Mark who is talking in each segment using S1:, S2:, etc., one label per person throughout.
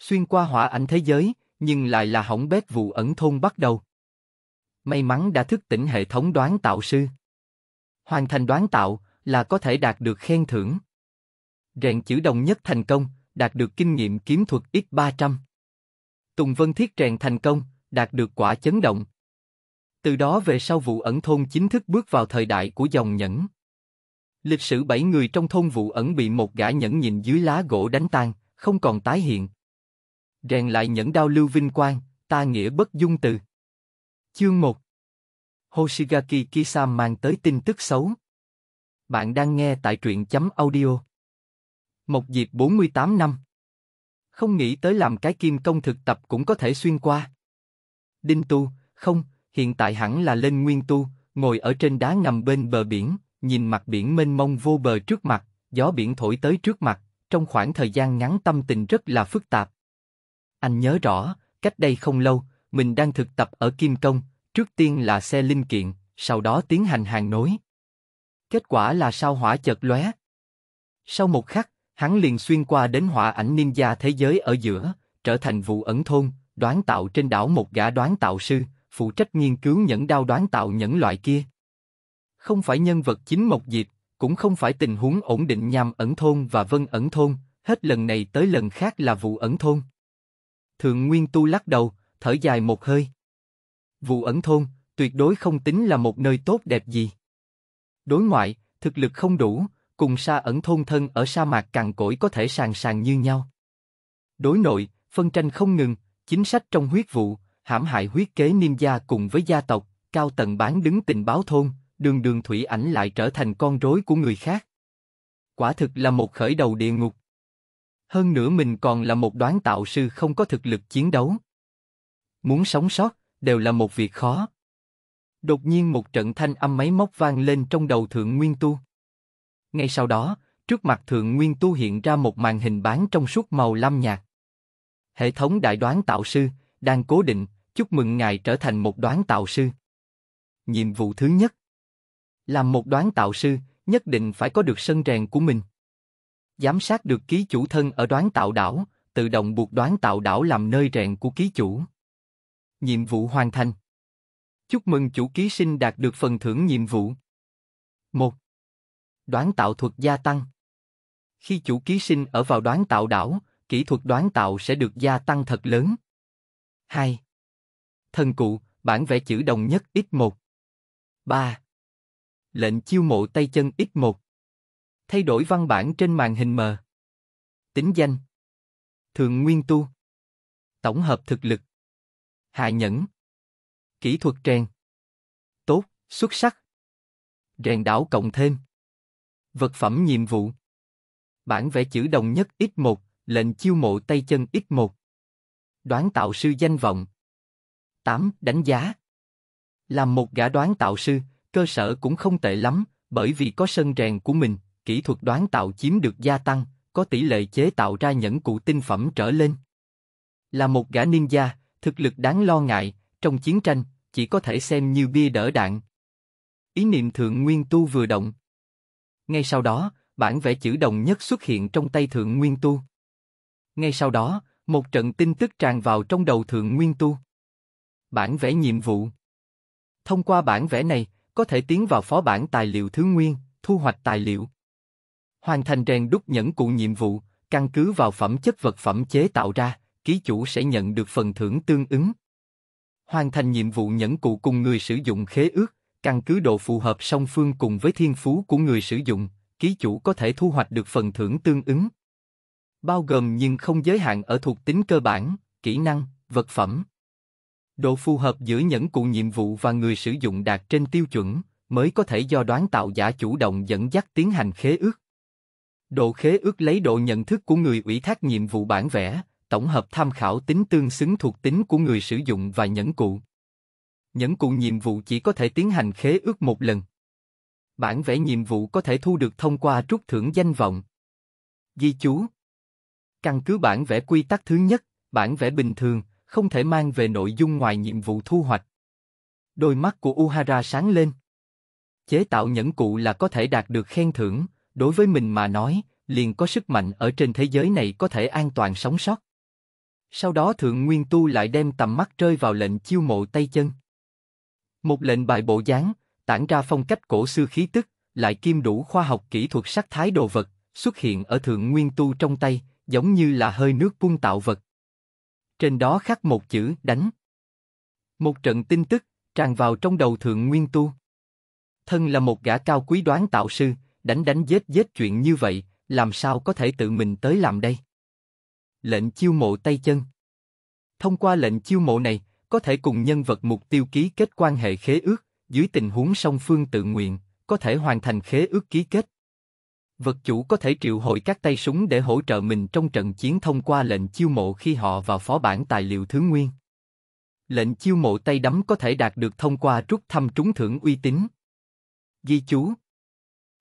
S1: Xuyên qua hỏa ảnh thế giới, nhưng lại là hỏng bét vụ ẩn thôn bắt đầu. May mắn đã thức tỉnh hệ thống đoán tạo sư. Hoàn thành đoán tạo là có thể đạt được khen thưởng. Rèn chữ đồng nhất thành công, đạt được kinh nghiệm kiếm thuật X300. Tùng Vân Thiết rèn thành công, đạt được quả chấn động. Từ đó về sau vụ ẩn thôn chính thức bước vào thời đại của dòng nhẫn. Lịch sử bảy người trong thôn vụ ẩn bị một gã nhẫn nhìn dưới lá gỗ đánh tan, không còn tái hiện rèn lại nhẫn đao lưu vinh quang, ta nghĩa bất dung từ. Chương 1 Hoshigaki Kisam mang tới tin tức xấu. Bạn đang nghe tại truyện chấm audio. Một dịp 48 năm. Không nghĩ tới làm cái kim công thực tập cũng có thể xuyên qua. Đinh tu, không, hiện tại hẳn là lên nguyên tu, ngồi ở trên đá ngầm bên bờ biển, nhìn mặt biển mênh mông vô bờ trước mặt, gió biển thổi tới trước mặt, trong khoảng thời gian ngắn tâm tình rất là phức tạp, anh nhớ rõ, cách đây không lâu, mình đang thực tập ở Kim Công, trước tiên là xe linh kiện, sau đó tiến hành hàng nối. Kết quả là sao hỏa chợt lóe. Sau một khắc, hắn liền xuyên qua đến hỏa ảnh ninja thế giới ở giữa, trở thành vụ ẩn thôn, đoán tạo trên đảo một gã đoán tạo sư, phụ trách nghiên cứu nhẫn đao đoán tạo những loại kia. Không phải nhân vật chính Mộc Diệp, cũng không phải tình huống ổn định nhằm ẩn thôn và vân ẩn thôn, hết lần này tới lần khác là vụ ẩn thôn. Thượng Nguyên Tu lắc đầu, thở dài một hơi. Vụ ẩn thôn, tuyệt đối không tính là một nơi tốt đẹp gì. Đối ngoại, thực lực không đủ, cùng sa ẩn thôn thân ở sa mạc cằn cỗi có thể sàng sàng như nhau. Đối nội, phân tranh không ngừng, chính sách trong huyết vụ, hãm hại huyết kế niêm gia cùng với gia tộc, cao tầng bán đứng tình báo thôn, đường đường thủy ảnh lại trở thành con rối của người khác. Quả thực là một khởi đầu địa ngục hơn nữa mình còn là một đoán tạo sư không có thực lực chiến đấu. Muốn sống sót, đều là một việc khó. Đột nhiên một trận thanh âm máy móc vang lên trong đầu Thượng Nguyên Tu. Ngay sau đó, trước mặt Thượng Nguyên Tu hiện ra một màn hình bán trong suốt màu lam nhạt. Hệ thống đại đoán tạo sư, đang cố định, chúc mừng ngài trở thành một đoán tạo sư. Nhiệm vụ thứ nhất Làm một đoán tạo sư, nhất định phải có được sân rèn của mình giám sát được ký chủ thân ở đoán tạo đảo, tự động buộc đoán tạo đảo làm nơi rèn của ký chủ. Nhiệm vụ hoàn thành. Chúc mừng chủ ký sinh đạt được phần thưởng nhiệm vụ. 1. Đoán tạo thuật gia tăng. Khi chủ ký sinh ở vào đoán tạo đảo, kỹ thuật đoán tạo sẽ được gia tăng thật lớn. 2. Thần cụ, bản vẽ chữ đồng nhất x1. 3. Lệnh chiêu mộ tay chân x1. Thay đổi văn bản trên màn hình mờ. Tính danh. Thường Nguyên Tu. Tổng hợp thực lực. Hạ nhẫn. Kỹ thuật trèn Tốt, xuất sắc. Rèn đảo cộng thêm. Vật phẩm nhiệm vụ. Bản vẽ chữ đồng nhất X1, lệnh chiêu mộ tay chân X1. Đoán tạo sư danh vọng. 8. Đánh giá Làm một gã đoán tạo sư, cơ sở cũng không tệ lắm, bởi vì có sân rèn của mình, kỹ thuật đoán tạo chiếm được gia tăng, có tỷ lệ chế tạo ra nhẫn cụ tinh phẩm trở lên. Là một gã ninja, thực lực đáng lo ngại, trong chiến tranh, chỉ có thể xem như bia đỡ đạn. Ý niệm Thượng Nguyên Tu vừa động. Ngay sau đó, bản vẽ chữ đồng nhất xuất hiện trong tay Thượng Nguyên Tu. Ngay sau đó, một trận tin tức tràn vào trong đầu Thượng Nguyên Tu. Bản vẽ nhiệm vụ Thông qua bản vẽ này, có thể tiến vào phó bản tài liệu thứ nguyên, thu hoạch tài liệu. Hoàn thành rèn đúc nhẫn cụ nhiệm vụ, căn cứ vào phẩm chất vật phẩm chế tạo ra, ký chủ sẽ nhận được phần thưởng tương ứng. Hoàn thành nhiệm vụ nhẫn cụ cùng người sử dụng khế ước, căn cứ độ phù hợp song phương cùng với thiên phú của người sử dụng, ký chủ có thể thu hoạch được phần thưởng tương ứng. Bao gồm nhưng không giới hạn ở thuộc tính cơ bản, kỹ năng, vật phẩm. Độ phù hợp giữa nhẫn cụ nhiệm vụ và người sử dụng đạt trên tiêu chuẩn mới có thể do đoán tạo giả chủ động dẫn dắt tiến hành khế ước. Độ khế ước lấy độ nhận thức của người ủy thác nhiệm vụ bản vẽ, tổng hợp tham khảo tính tương xứng thuộc tính của người sử dụng và nhẫn cụ. Nhẫn cụ nhiệm vụ chỉ có thể tiến hành khế ước một lần. Bản vẽ nhiệm vụ có thể thu được thông qua trút thưởng danh vọng. Di chú Căn cứ bản vẽ quy tắc thứ nhất, bản vẽ bình thường, không thể mang về nội dung ngoài nhiệm vụ thu hoạch. Đôi mắt của Uhara sáng lên. Chế tạo nhẫn cụ là có thể đạt được khen thưởng, đối với mình mà nói, liền có sức mạnh ở trên thế giới này có thể an toàn sống sót. Sau đó Thượng Nguyên Tu lại đem tầm mắt rơi vào lệnh chiêu mộ tay chân. Một lệnh bài bộ dáng, tản ra phong cách cổ xưa khí tức, lại kim đủ khoa học kỹ thuật sắc thái đồ vật, xuất hiện ở Thượng Nguyên Tu trong tay, giống như là hơi nước phun tạo vật. Trên đó khắc một chữ đánh. Một trận tin tức tràn vào trong đầu Thượng Nguyên Tu. Thân là một gã cao quý đoán tạo sư, đánh đánh giết giết chuyện như vậy, làm sao có thể tự mình tới làm đây? Lệnh chiêu mộ tay chân Thông qua lệnh chiêu mộ này, có thể cùng nhân vật mục tiêu ký kết quan hệ khế ước, dưới tình huống song phương tự nguyện, có thể hoàn thành khế ước ký kết. Vật chủ có thể triệu hồi các tay súng để hỗ trợ mình trong trận chiến thông qua lệnh chiêu mộ khi họ vào phó bản tài liệu thứ nguyên. Lệnh chiêu mộ tay đấm có thể đạt được thông qua rút thăm trúng thưởng uy tín. Ghi chú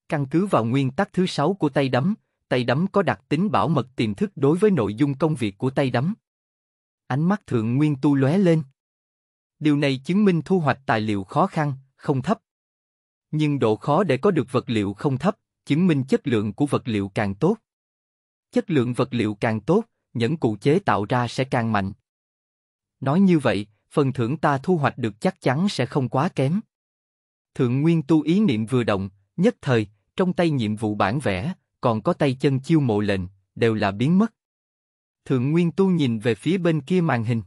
S1: Căn cứ vào nguyên tắc thứ sáu của tay đấm, tay đấm có đặc tính bảo mật tiềm thức đối với nội dung công việc của tay đấm. Ánh mắt thượng nguyên tu lóe lên. Điều này chứng minh thu hoạch tài liệu khó khăn, không thấp. Nhưng độ khó để có được vật liệu không thấp, chứng minh chất lượng của vật liệu càng tốt. Chất lượng vật liệu càng tốt, những cụ chế tạo ra sẽ càng mạnh. Nói như vậy, phần thưởng ta thu hoạch được chắc chắn sẽ không quá kém. Thượng Nguyên tu ý niệm vừa động, nhất thời, trong tay nhiệm vụ bản vẽ, còn có tay chân chiêu mộ lệnh, đều là biến mất. Thượng Nguyên Tu nhìn về phía bên kia màn hình.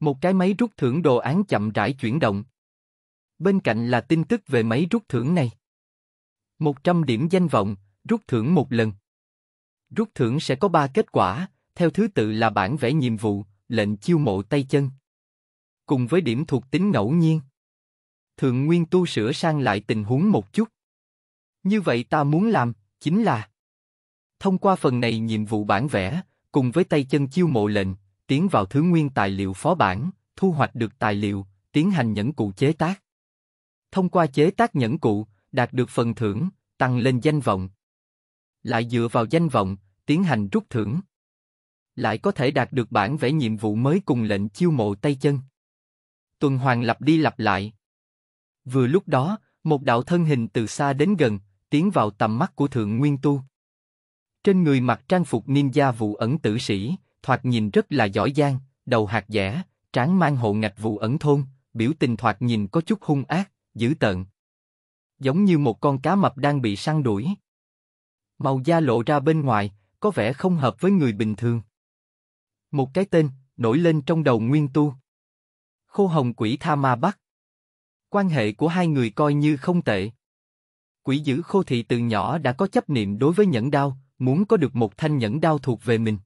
S1: Một cái máy rút thưởng đồ án chậm rãi chuyển động. Bên cạnh là tin tức về máy rút thưởng này. 100 điểm danh vọng, rút thưởng một lần. Rút thưởng sẽ có 3 kết quả, theo thứ tự là bản vẽ nhiệm vụ, lệnh chiêu mộ tay chân. Cùng với điểm thuộc tính ngẫu nhiên. Thượng Nguyên Tu sửa sang lại tình huống một chút. Như vậy ta muốn làm, chính là Thông qua phần này nhiệm vụ bản vẽ, cùng với tay chân chiêu mộ lệnh, tiến vào thứ nguyên tài liệu phó bản, thu hoạch được tài liệu, tiến hành nhẫn cụ chế tác. Thông qua chế tác nhẫn cụ, đạt được phần thưởng, tăng lên danh vọng. Lại dựa vào danh vọng, tiến hành rút thưởng. Lại có thể đạt được bản vẽ nhiệm vụ mới cùng lệnh chiêu mộ tay chân. Tuần hoàn lặp đi lặp lại. Vừa lúc đó, một đạo thân hình từ xa đến gần, tiến vào tầm mắt của thượng nguyên tu. Trên người mặc trang phục ninja vụ ẩn tử sĩ, thoạt nhìn rất là giỏi giang, đầu hạt giả, trán mang hộ ngạch vụ ẩn thôn, biểu tình thoạt nhìn có chút hung ác, dữ tợn. Giống như một con cá mập đang bị săn đuổi. Màu da lộ ra bên ngoài, có vẻ không hợp với người bình thường. Một cái tên, nổi lên trong đầu nguyên tu. Khô hồng quỷ tha ma bắc. Quan hệ của hai người coi như không tệ. Quỷ dữ khô thị từ nhỏ đã có chấp niệm đối với nhẫn đao, muốn có được một thanh nhẫn đao thuộc về mình.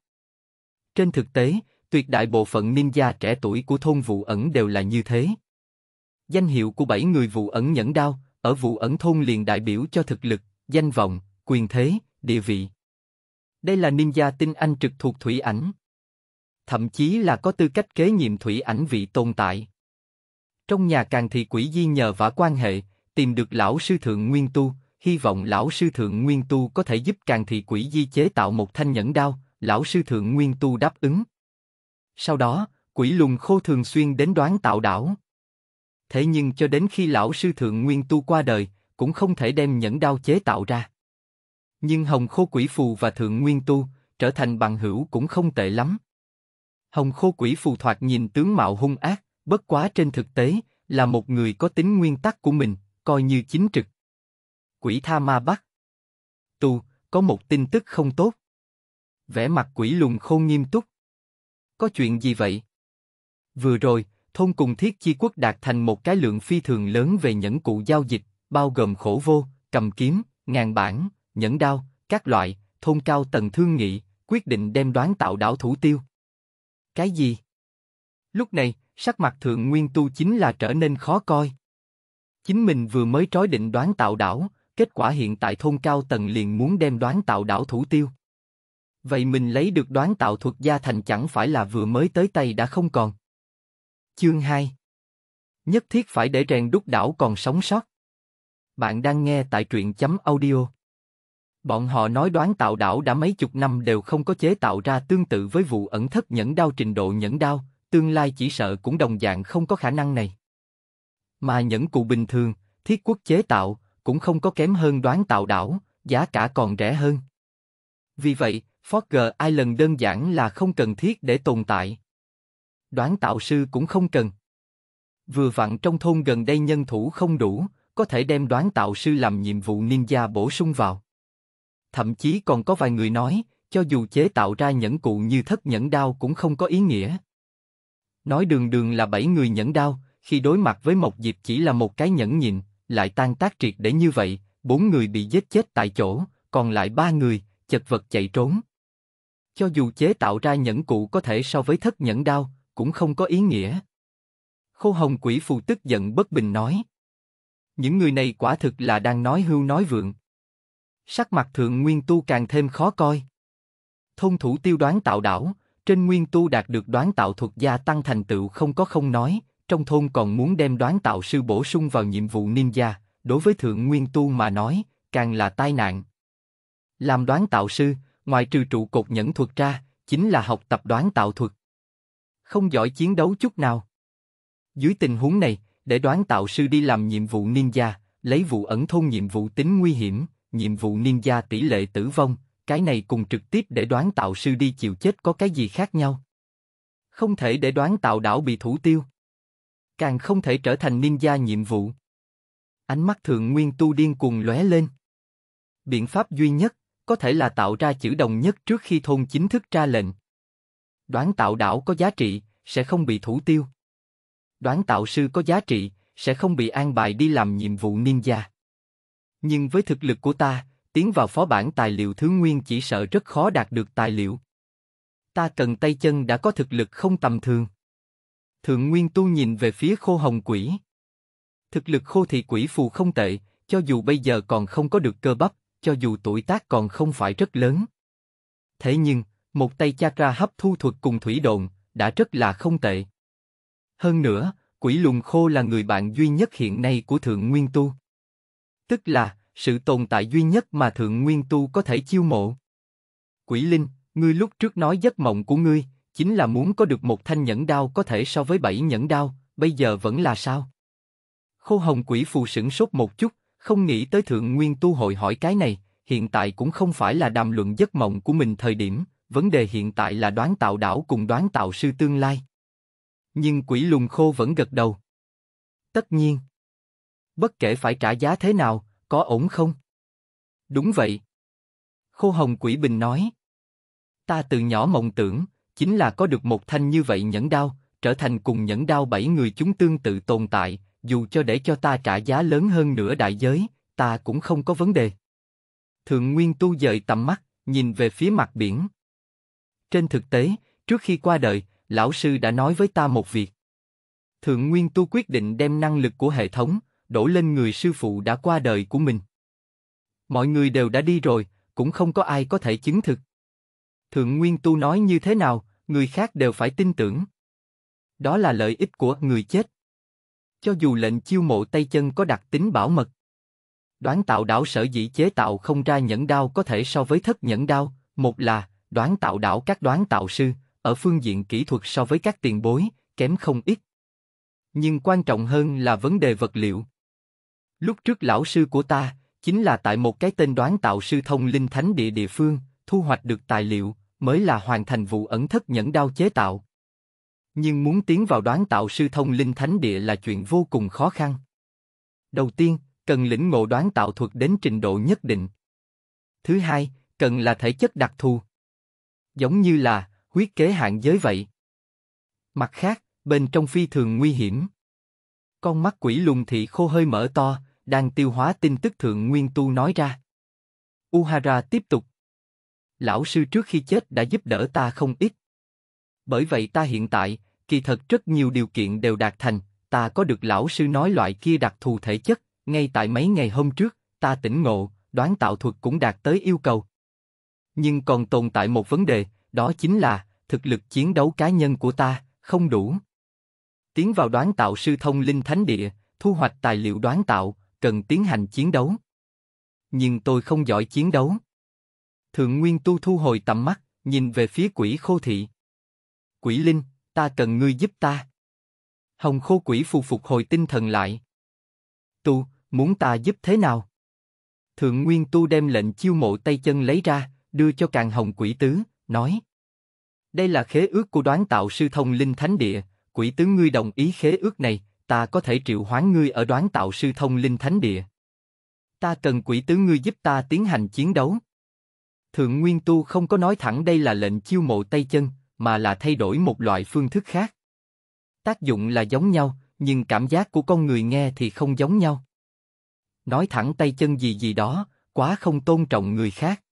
S1: Trên thực tế, tuyệt đại bộ phận ninja trẻ tuổi của thôn vụ ẩn đều là như thế. Danh hiệu của bảy người vụ ẩn nhẫn đao, ở vụ ẩn thôn liền đại biểu cho thực lực, danh vọng, quyền thế, địa vị. Đây là ninja tinh anh trực thuộc thủy ảnh. Thậm chí là có tư cách kế nhiệm thủy ảnh vị tồn tại. Trong nhà càng thì quỷ di nhờ vả quan hệ, tìm được lão sư thượng nguyên tu, hy vọng lão sư thượng nguyên tu có thể giúp càng thị quỷ di chế tạo một thanh nhẫn đao. Lão sư thượng nguyên tu đáp ứng. Sau đó, quỷ lùng khô thường xuyên đến đoán tạo đảo. Thế nhưng cho đến khi lão sư thượng nguyên tu qua đời, cũng không thể đem nhẫn đao chế tạo ra. Nhưng hồng khô quỷ phù và thượng nguyên tu trở thành bằng hữu cũng không tệ lắm. Hồng khô quỷ phù thoạt nhìn tướng mạo hung ác, bất quá trên thực tế là một người có tính nguyên tắc của mình, coi như chính trực. Quỷ tha ma bắt. Tu, có một tin tức không tốt. Vẻ mặt quỷ lùng khôn nghiêm túc. Có chuyện gì vậy? Vừa rồi, thôn cùng thiết chi quốc đạt thành một cái lượng phi thường lớn về nhẫn cụ giao dịch, bao gồm khổ vô, cầm kiếm, ngàn bản, nhẫn đao, các loại, thôn cao tầng thương nghị, quyết định đem đoán tạo đảo thủ tiêu. Cái gì? Lúc này, sắc mặt thượng nguyên tu chính là trở nên khó coi. Chính mình vừa mới trói định đoán tạo đảo, kết quả hiện tại thôn cao tầng liền muốn đem đoán tạo đảo thủ tiêu. Vậy mình lấy được đoán tạo thuật gia thành chẳng phải là vừa mới tới tay đã không còn. Chương 2 Nhất thiết phải để rèn đúc đảo còn sống sót. Bạn đang nghe tại truyện chấm audio. Bọn họ nói đoán tạo đảo đã mấy chục năm đều không có chế tạo ra tương tự với vụ ẩn thất nhẫn đao trình độ nhẫn đao, tương lai chỉ sợ cũng đồng dạng không có khả năng này. Mà nhẫn cụ bình thường, thiết quốc chế tạo, cũng không có kém hơn đoán tạo đảo, giá cả còn rẻ hơn. Vì vậy, Forger Island đơn giản là không cần thiết để tồn tại. Đoán tạo sư cũng không cần. Vừa vặn trong thôn gần đây nhân thủ không đủ, có thể đem đoán tạo sư làm nhiệm vụ ninja bổ sung vào. Thậm chí còn có vài người nói, cho dù chế tạo ra nhẫn cụ như thất nhẫn đao cũng không có ý nghĩa. Nói đường đường là bảy người nhẫn đao, khi đối mặt với Mộc Diệp chỉ là một cái nhẫn nhịn, lại tan tác triệt để như vậy, bốn người bị giết chết tại chỗ, còn lại ba người, chật vật chạy trốn. Cho dù chế tạo ra nhẫn cụ có thể so với thất nhẫn đao, cũng không có ý nghĩa. Khô hồng quỷ phù tức giận bất bình nói. Những người này quả thực là đang nói hưu nói vượng. Sắc mặt thượng nguyên tu càng thêm khó coi. Thôn thủ tiêu đoán tạo đảo, trên nguyên tu đạt được đoán tạo thuật gia tăng thành tựu không có không nói, trong thôn còn muốn đem đoán tạo sư bổ sung vào nhiệm vụ ninja, đối với thượng nguyên tu mà nói, càng là tai nạn. Làm đoán tạo sư, ngoài trừ trụ cột nhẫn thuật ra, chính là học tập đoán tạo thuật. Không giỏi chiến đấu chút nào. Dưới tình huống này, để đoán tạo sư đi làm nhiệm vụ ninja, lấy vụ ẩn thôn nhiệm vụ tính nguy hiểm, nhiệm vụ ninja tỷ lệ tử vong, cái này cùng trực tiếp để đoán tạo sư đi chịu chết có cái gì khác nhau. Không thể để đoán tạo đảo bị thủ tiêu càng không thể trở thành ninja nhiệm vụ. Ánh mắt thượng nguyên tu điên cuồng lóe lên. Biện pháp duy nhất, có thể là tạo ra chữ đồng nhất trước khi thôn chính thức ra lệnh. Đoán tạo đảo có giá trị, sẽ không bị thủ tiêu. Đoán tạo sư có giá trị, sẽ không bị an bài đi làm nhiệm vụ ninja. Nhưng với thực lực của ta, tiến vào phó bản tài liệu thứ nguyên chỉ sợ rất khó đạt được tài liệu. Ta cần tay chân đã có thực lực không tầm thường. Thượng Nguyên Tu nhìn về phía khô hồng quỷ. Thực lực khô thị quỷ phù không tệ, cho dù bây giờ còn không có được cơ bắp, cho dù tuổi tác còn không phải rất lớn. Thế nhưng, một tay chakra hấp thu thuật cùng thủy độn, đã rất là không tệ. Hơn nữa, quỷ lùn khô là người bạn duy nhất hiện nay của Thượng Nguyên Tu. Tức là, sự tồn tại duy nhất mà Thượng Nguyên Tu có thể chiêu mộ. Quỷ Linh, ngươi lúc trước nói giấc mộng của ngươi, chính là muốn có được một thanh nhẫn đao có thể so với bảy nhẫn đao, bây giờ vẫn là sao? Khô hồng quỷ phù sửng sốt một chút, không nghĩ tới thượng nguyên tu hội hỏi cái này, hiện tại cũng không phải là đàm luận giấc mộng của mình thời điểm, vấn đề hiện tại là đoán tạo đảo cùng đoán tạo sư tương lai. Nhưng quỷ lùng khô vẫn gật đầu. Tất nhiên. Bất kể phải trả giá thế nào, có ổn không? Đúng vậy. Khô hồng quỷ bình nói. Ta từ nhỏ mộng tưởng, chính là có được một thanh như vậy nhẫn đao, trở thành cùng nhẫn đao bảy người chúng tương tự tồn tại, dù cho để cho ta trả giá lớn hơn nửa đại giới, ta cũng không có vấn đề. Thượng Nguyên Tu dời tầm mắt, nhìn về phía mặt biển. Trên thực tế, trước khi qua đời, lão sư đã nói với ta một việc. Thượng Nguyên Tu quyết định đem năng lực của hệ thống, đổ lên người sư phụ đã qua đời của mình. Mọi người đều đã đi rồi, cũng không có ai có thể chứng thực. Thượng Nguyên Tu nói như thế nào, người khác đều phải tin tưởng. Đó là lợi ích của người chết. Cho dù lệnh chiêu mộ tay chân có đặc tính bảo mật, đoán tạo đảo sở dĩ chế tạo không ra nhẫn đao có thể so với thất nhẫn đao, một là đoán tạo đảo các đoán tạo sư ở phương diện kỹ thuật so với các tiền bối kém không ít. Nhưng quan trọng hơn là vấn đề vật liệu. Lúc trước lão sư của ta chính là tại một cái tên đoán tạo sư thông linh thánh địa địa phương thu hoạch được tài liệu, mới là hoàn thành vụ ẩn thất nhẫn đao chế tạo. Nhưng muốn tiến vào đoán tạo sư thông linh thánh địa là chuyện vô cùng khó khăn. Đầu tiên, cần lĩnh ngộ đoán tạo thuật đến trình độ nhất định. Thứ hai, cần là thể chất đặc thù. Giống như là huyết kế hạn giới vậy. Mặt khác, bên trong phi thường nguy hiểm. Con mắt quỷ lùng thị khô hơi mở to, đang tiêu hóa tin tức thượng nguyên tu nói ra. Uhara tiếp tục, lão sư trước khi chết đã giúp đỡ ta không ít. Bởi vậy ta hiện tại, kỳ thật rất nhiều điều kiện đều đạt thành, ta có được lão sư nói loại kia đặc thù thể chất, ngay tại mấy ngày hôm trước, ta tỉnh ngộ, đoán tạo thuật cũng đạt tới yêu cầu. Nhưng còn tồn tại một vấn đề, đó chính là, thực lực chiến đấu cá nhân của ta, không đủ. Tiến vào đoán tạo sư thông linh thánh địa, thu hoạch tài liệu đoán tạo, cần tiến hành chiến đấu. Nhưng tôi không giỏi chiến đấu. Thượng Nguyên Tu thu hồi tầm mắt, nhìn về phía quỷ khô thị. Quỷ Linh, ta cần ngươi giúp ta. Hồng khô quỷ phù phục hồi tinh thần lại. Tu, muốn ta giúp thế nào? Thượng Nguyên Tu đem lệnh chiêu mộ tay chân lấy ra, đưa cho càng hồng quỷ tứ, nói. Đây là khế ước của đoán tạo sư thông linh thánh địa, quỷ tứ ngươi đồng ý khế ước này, ta có thể triệu hoán ngươi ở đoán tạo sư thông linh thánh địa. Ta cần quỷ tứ ngươi giúp ta tiến hành chiến đấu. Thượng Nguyên Tu không có nói thẳng đây là lệnh chiêu mộ tay chân, mà là thay đổi một loại phương thức khác. Tác dụng là giống nhau, nhưng cảm giác của con người nghe thì không giống nhau. Nói thẳng tay chân gì gì đó, quá không tôn trọng người khác.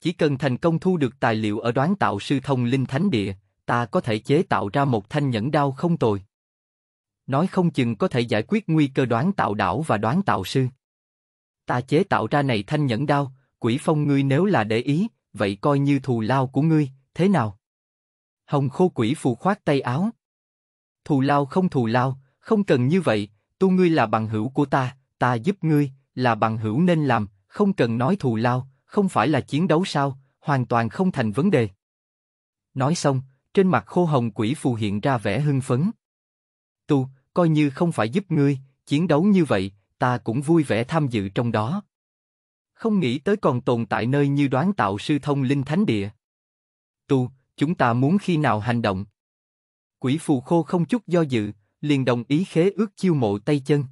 S1: Chỉ cần thành công thu được tài liệu ở đoán tạo sư thông linh thánh địa, ta có thể chế tạo ra một thanh nhẫn đao không tồi. Nói không chừng có thể giải quyết nguy cơ đoán tạo đảo và đoán tạo sư. Ta chế tạo ra này thanh nhẫn đao, quỷ phong ngươi nếu là để ý, vậy coi như thù lao của ngươi, thế nào? Hồng khô quỷ phù khoát tay áo. Thù lao không thù lao, không cần như vậy, tu ngươi là bằng hữu của ta, ta giúp ngươi, là bằng hữu nên làm, không cần nói thù lao, không phải là chiến đấu sao, hoàn toàn không thành vấn đề. Nói xong, trên mặt khô hồng quỷ phù hiện ra vẻ hưng phấn. Tu, coi như không phải giúp ngươi, chiến đấu như vậy, ta cũng vui vẻ tham dự trong đó không nghĩ tới còn tồn tại nơi như đoán tạo sư thông linh thánh địa. Tu, chúng ta muốn khi nào hành động? Quỷ phù khô không chút do dự, liền đồng ý khế ước chiêu mộ tay chân.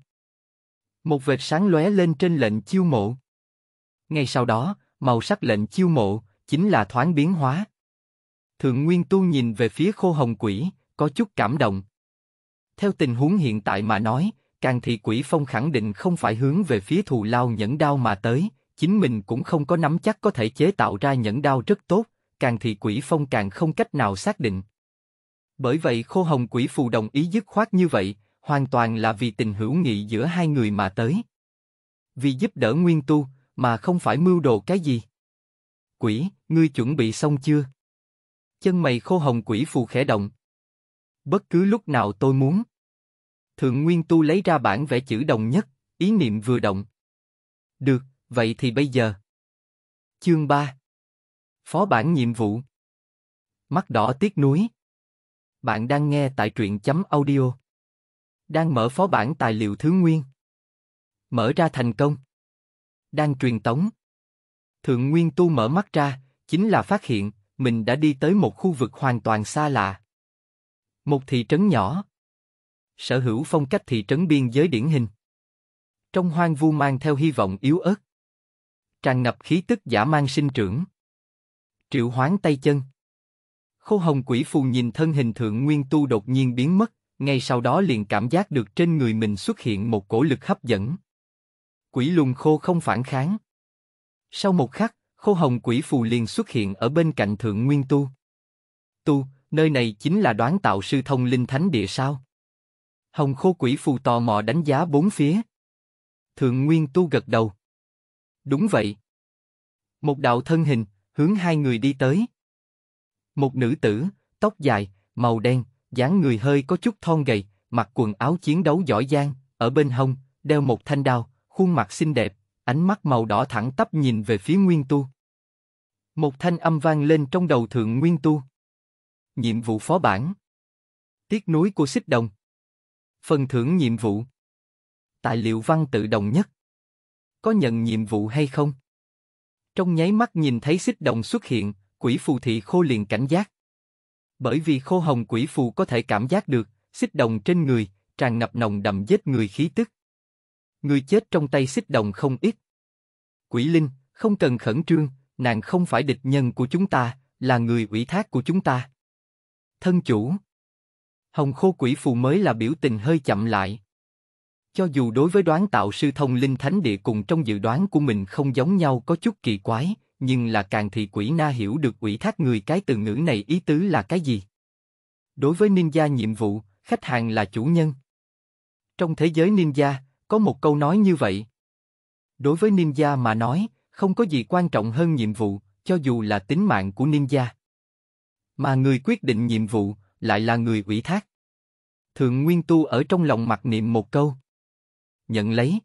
S1: Một vệt sáng lóe lên trên lệnh chiêu mộ. Ngay sau đó, màu sắc lệnh chiêu mộ chính là thoáng biến hóa. Thượng Nguyên Tu nhìn về phía khô hồng quỷ, có chút cảm động. Theo tình huống hiện tại mà nói, càng thị quỷ phong khẳng định không phải hướng về phía thù lao nhẫn đau mà tới, chính mình cũng không có nắm chắc có thể chế tạo ra nhẫn đao rất tốt, càng thì quỷ phong càng không cách nào xác định. Bởi vậy khô hồng quỷ phù đồng ý dứt khoát như vậy, hoàn toàn là vì tình hữu nghị giữa hai người mà tới. Vì giúp đỡ nguyên tu, mà không phải mưu đồ cái gì. Quỷ, ngươi chuẩn bị xong chưa? Chân mày khô hồng quỷ phù khẽ động. Bất cứ lúc nào tôi muốn. Thượng Nguyên Tu lấy ra bản vẽ chữ đồng nhất, ý niệm vừa động. Được, vậy thì bây giờ. Chương 3 Phó bản nhiệm vụ Mắt đỏ tiếc núi Bạn đang nghe tại truyện chấm audio Đang mở phó bản tài liệu thứ nguyên Mở ra thành công Đang truyền tống Thượng Nguyên Tu mở mắt ra, chính là phát hiện, mình đã đi tới một khu vực hoàn toàn xa lạ. Một thị trấn nhỏ. Sở hữu phong cách thị trấn biên giới điển hình. Trong hoang vu mang theo hy vọng yếu ớt tràn ngập khí tức giả mang sinh trưởng. Triệu hoán tay chân. Khô hồng quỷ phù nhìn thân hình thượng nguyên tu đột nhiên biến mất, ngay sau đó liền cảm giác được trên người mình xuất hiện một cổ lực hấp dẫn. Quỷ lùng khô không phản kháng. Sau một khắc, khô hồng quỷ phù liền xuất hiện ở bên cạnh thượng nguyên tu. Tu, nơi này chính là đoán tạo sư thông linh thánh địa sao? Hồng khô quỷ phù tò mò đánh giá bốn phía. Thượng nguyên tu gật đầu. Đúng vậy. Một đạo thân hình, hướng hai người đi tới. Một nữ tử, tóc dài, màu đen, dáng người hơi có chút thon gầy, mặc quần áo chiến đấu giỏi giang, ở bên hông, đeo một thanh đao, khuôn mặt xinh đẹp, ánh mắt màu đỏ thẳng tắp nhìn về phía Nguyên Tu. Một thanh âm vang lên trong đầu thượng Nguyên Tu. Nhiệm vụ phó bản. tiết núi của xích đồng. Phần thưởng nhiệm vụ. Tài liệu văn tự đồng nhất có nhận nhiệm vụ hay không? Trong nháy mắt nhìn thấy xích đồng xuất hiện, quỷ phù thị khô liền cảnh giác. Bởi vì khô hồng quỷ phù có thể cảm giác được, xích đồng trên người, tràn ngập nồng đậm vết người khí tức. Người chết trong tay xích đồng không ít. Quỷ linh, không cần khẩn trương, nàng không phải địch nhân của chúng ta, là người ủy thác của chúng ta. Thân chủ Hồng khô quỷ phù mới là biểu tình hơi chậm lại. Cho dù đối với đoán tạo sư thông linh thánh địa cùng trong dự đoán của mình không giống nhau có chút kỳ quái, nhưng là càng thì quỷ na hiểu được ủy thác người cái từ ngữ này ý tứ là cái gì. Đối với ninja nhiệm vụ, khách hàng là chủ nhân. Trong thế giới ninja, có một câu nói như vậy. Đối với ninja mà nói, không có gì quan trọng hơn nhiệm vụ, cho dù là tính mạng của ninja. Mà người quyết định nhiệm vụ lại là người ủy thác. Thượng Nguyên Tu ở trong lòng mặc niệm một câu nhận lấy.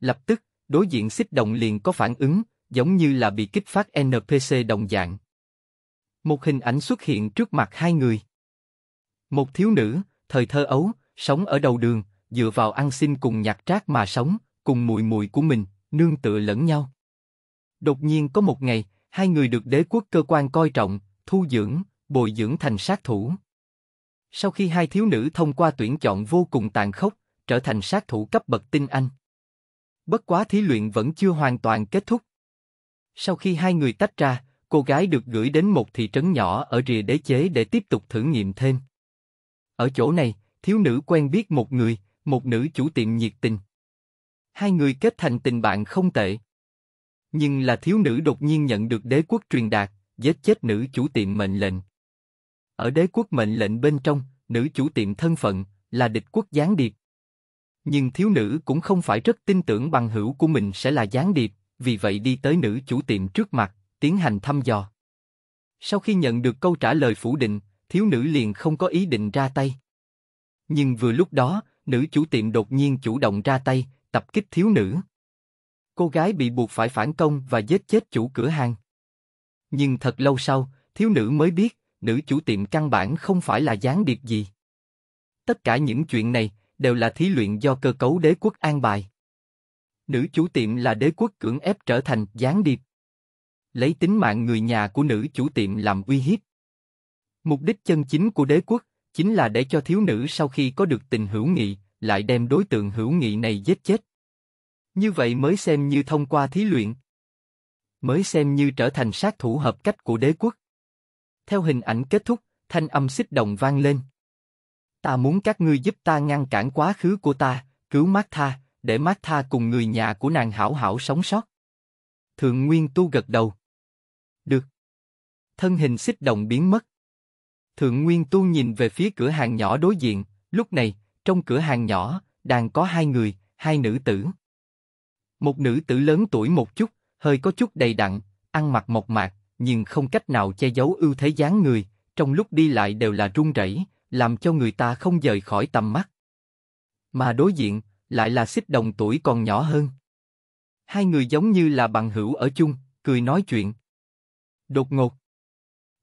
S1: Lập tức, đối diện xích động liền có phản ứng, giống như là bị kích phát NPC đồng dạng. Một hình ảnh xuất hiện trước mặt hai người. Một thiếu nữ, thời thơ ấu, sống ở đầu đường, dựa vào ăn xin cùng nhặt rác mà sống, cùng mùi mùi của mình, nương tựa lẫn nhau. Đột nhiên có một ngày, hai người được đế quốc cơ quan coi trọng, thu dưỡng, bồi dưỡng thành sát thủ. Sau khi hai thiếu nữ thông qua tuyển chọn vô cùng tàn khốc, trở thành sát thủ cấp bậc tinh anh. Bất quá thí luyện vẫn chưa hoàn toàn kết thúc. Sau khi hai người tách ra, cô gái được gửi đến một thị trấn nhỏ ở rìa đế chế để tiếp tục thử nghiệm thêm. Ở chỗ này, thiếu nữ quen biết một người, một nữ chủ tiệm nhiệt tình. Hai người kết thành tình bạn không tệ. Nhưng là thiếu nữ đột nhiên nhận được đế quốc truyền đạt, giết chết nữ chủ tiệm mệnh lệnh. Ở đế quốc mệnh lệnh bên trong, nữ chủ tiệm thân phận là địch quốc gián điệp. Nhưng thiếu nữ cũng không phải rất tin tưởng bằng hữu của mình sẽ là gián điệp, vì vậy đi tới nữ chủ tiệm trước mặt, tiến hành thăm dò. Sau khi nhận được câu trả lời phủ định, thiếu nữ liền không có ý định ra tay. Nhưng vừa lúc đó, nữ chủ tiệm đột nhiên chủ động ra tay, tập kích thiếu nữ. Cô gái bị buộc phải phản công và giết chết chủ cửa hàng. Nhưng thật lâu sau, thiếu nữ mới biết, nữ chủ tiệm căn bản không phải là gián điệp gì. Tất cả những chuyện này, đều là thí luyện do cơ cấu đế quốc an bài. Nữ chủ tiệm là đế quốc cưỡng ép trở thành gián điệp. Lấy tính mạng người nhà của nữ chủ tiệm làm uy hiếp. Mục đích chân chính của đế quốc chính là để cho thiếu nữ sau khi có được tình hữu nghị, lại đem đối tượng hữu nghị này giết chết. Như vậy mới xem như thông qua thí luyện. Mới xem như trở thành sát thủ hợp cách của đế quốc. Theo hình ảnh kết thúc, thanh âm xích đồng vang lên. Ta muốn các ngươi giúp ta ngăn cản quá khứ của ta, cứu Martha, để Martha cùng người nhà của nàng hảo hảo sống sót. Thượng Nguyên Tu gật đầu. Được. Thân hình xích động biến mất. Thượng Nguyên Tu nhìn về phía cửa hàng nhỏ đối diện, lúc này, trong cửa hàng nhỏ, đang có hai người, hai nữ tử. Một nữ tử lớn tuổi một chút, hơi có chút đầy đặn, ăn mặc mộc mạc, nhưng không cách nào che giấu ưu thế dáng người, trong lúc đi lại đều là run rẩy, làm cho người ta không rời khỏi tầm mắt. Mà đối diện, lại là xích đồng tuổi còn nhỏ hơn. Hai người giống như là bằng hữu ở chung, cười nói chuyện. Đột ngột.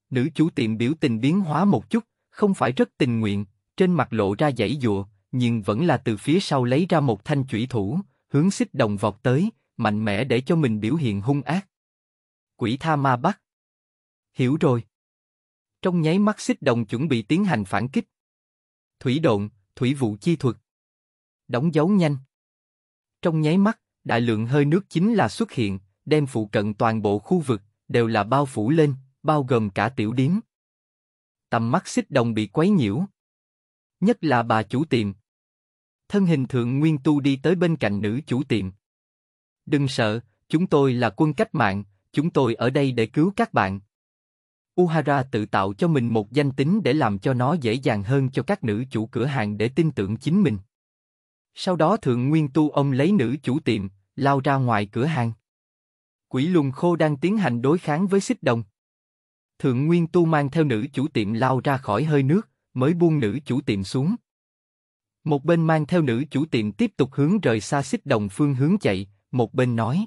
S1: Nữ chủ tiệm biểu tình biến hóa một chút, không phải rất tình nguyện, trên mặt lộ ra dãy dụa, nhưng vẫn là từ phía sau lấy ra một thanh chủy thủ, hướng xích đồng vọt tới, mạnh mẽ để cho mình biểu hiện hung ác. Quỷ tha ma bắt. Hiểu rồi. Trong nháy mắt xích đồng chuẩn bị tiến hành phản kích. Thủy độn, thủy vụ chi thuật. Đóng dấu nhanh. Trong nháy mắt, đại lượng hơi nước chính là xuất hiện, đem phụ cận toàn bộ khu vực, đều là bao phủ lên, bao gồm cả tiểu điếm. Tầm mắt xích đồng bị quấy nhiễu. Nhất là bà chủ tiệm. Thân hình thượng nguyên tu đi tới bên cạnh nữ chủ tiệm. Đừng sợ, chúng tôi là quân cách mạng, chúng tôi ở đây để cứu các bạn. Uhara tự tạo cho mình một danh tính để làm cho nó dễ dàng hơn cho các nữ chủ cửa hàng để tin tưởng chính mình. Sau đó thượng nguyên tu ông lấy nữ chủ tiệm, lao ra ngoài cửa hàng. Quỷ Lùn khô đang tiến hành đối kháng với xích đồng. Thượng nguyên tu mang theo nữ chủ tiệm lao ra khỏi hơi nước, mới buông nữ chủ tiệm xuống. Một bên mang theo nữ chủ tiệm tiếp tục hướng rời xa xích đồng phương hướng chạy, một bên nói.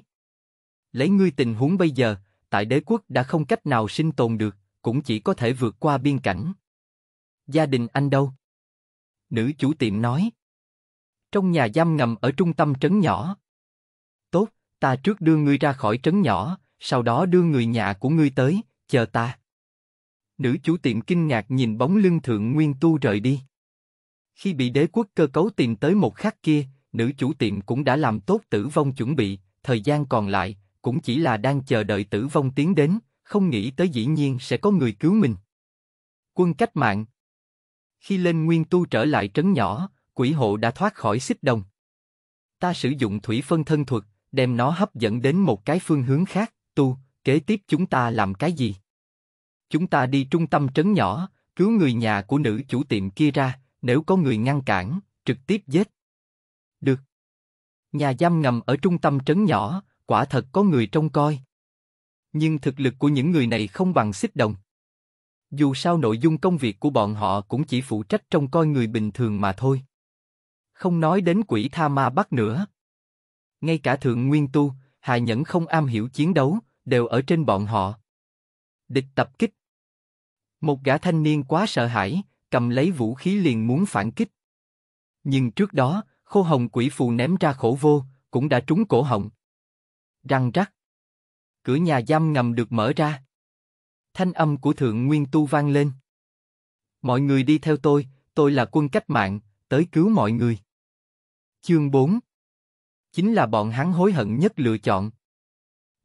S1: Lấy ngươi tình huống bây giờ, tại đế quốc đã không cách nào sinh tồn được, cũng chỉ có thể vượt qua biên cảnh. Gia đình anh đâu? Nữ chủ tiệm nói. Trong nhà giam ngầm ở trung tâm trấn nhỏ. Tốt, ta trước đưa ngươi ra khỏi trấn nhỏ, sau đó đưa người nhà của ngươi tới, chờ ta. Nữ chủ tiệm kinh ngạc nhìn bóng lưng thượng nguyên tu rời đi. Khi bị đế quốc cơ cấu tìm tới một khắc kia, nữ chủ tiệm cũng đã làm tốt tử vong chuẩn bị, thời gian còn lại, cũng chỉ là đang chờ đợi tử vong tiến đến, không nghĩ tới dĩ nhiên sẽ có người cứu mình. Quân cách mạng Khi lên nguyên tu trở lại trấn nhỏ, quỷ hộ đã thoát khỏi xích đồng. Ta sử dụng thủy phân thân thuật, đem nó hấp dẫn đến một cái phương hướng khác, tu, kế tiếp chúng ta làm cái gì? Chúng ta đi trung tâm trấn nhỏ, cứu người nhà của nữ chủ tiệm kia ra, nếu có người ngăn cản, trực tiếp giết. Được. Nhà giam ngầm ở trung tâm trấn nhỏ, quả thật có người trông coi. Nhưng thực lực của những người này không bằng xích đồng. Dù sao nội dung công việc của bọn họ cũng chỉ phụ trách trông coi người bình thường mà thôi. Không nói đến quỷ tha ma bắt nữa. Ngay cả thượng nguyên tu, hà nhẫn không am hiểu chiến đấu, đều ở trên bọn họ. Địch tập kích. Một gã thanh niên quá sợ hãi, cầm lấy vũ khí liền muốn phản kích. Nhưng trước đó, khô hồng quỷ phù ném ra khổ vô, cũng đã trúng cổ họng răng rắc. Cửa nhà giam ngầm được mở ra. Thanh âm của Thượng Nguyên Tu vang lên. Mọi người đi theo tôi, tôi là quân cách mạng, tới cứu mọi người. Chương 4 Chính là bọn hắn hối hận nhất lựa chọn.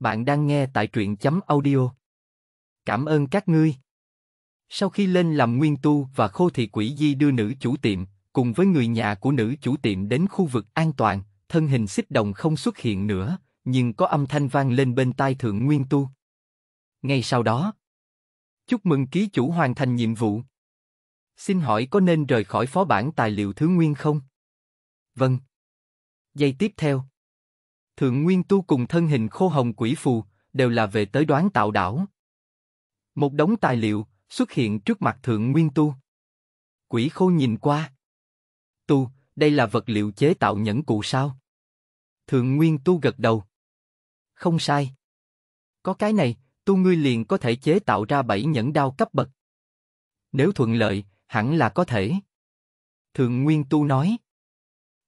S1: Bạn đang nghe tại truyện chấm audio. Cảm ơn các ngươi. Sau khi lên làm nguyên tu và khô thị quỷ di đưa nữ chủ tiệm, cùng với người nhà của nữ chủ tiệm đến khu vực an toàn, thân hình xích đồng không xuất hiện nữa, nhưng có âm thanh vang lên bên tai thượng nguyên tu. Ngay sau đó, chúc mừng ký chủ hoàn thành nhiệm vụ. Xin hỏi có nên rời khỏi phó bản tài liệu thứ nguyên không? Vâng. Giây tiếp theo, thượng nguyên tu cùng thân hình khô hồng quỷ phù đều là về tới đoán tạo đảo. Một đống tài liệu xuất hiện trước mặt thượng nguyên tu. Quỷ khô nhìn qua. Tu, đây là vật liệu chế tạo nhẫn cụ sao? Thượng Nguyên Tu gật đầu. Không sai. Có cái này, tu ngươi liền có thể chế tạo ra bảy nhẫn đao cấp bậc. Nếu thuận lợi, hẳn là có thể. Thường Nguyên Tu nói.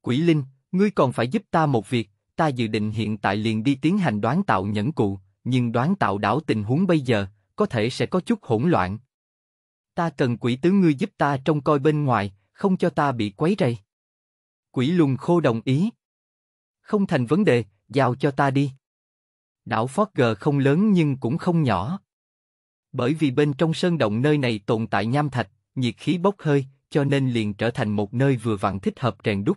S1: Quỷ Linh, ngươi còn phải giúp ta một việc, ta dự định hiện tại liền đi tiến hành đoán tạo nhẫn cụ, nhưng đoán tạo đảo tình huống bây giờ, có thể sẽ có chút hỗn loạn. Ta cần quỷ tứ ngươi giúp ta trông coi bên ngoài, không cho ta bị quấy rầy. Quỷ lùng khô đồng ý. Không thành vấn đề, giao cho ta đi. Đảo Forger không lớn nhưng cũng không nhỏ. Bởi vì bên trong sơn động nơi này tồn tại nham thạch, nhiệt khí bốc hơi, cho nên liền trở thành một nơi vừa vặn thích hợp rèn đúc.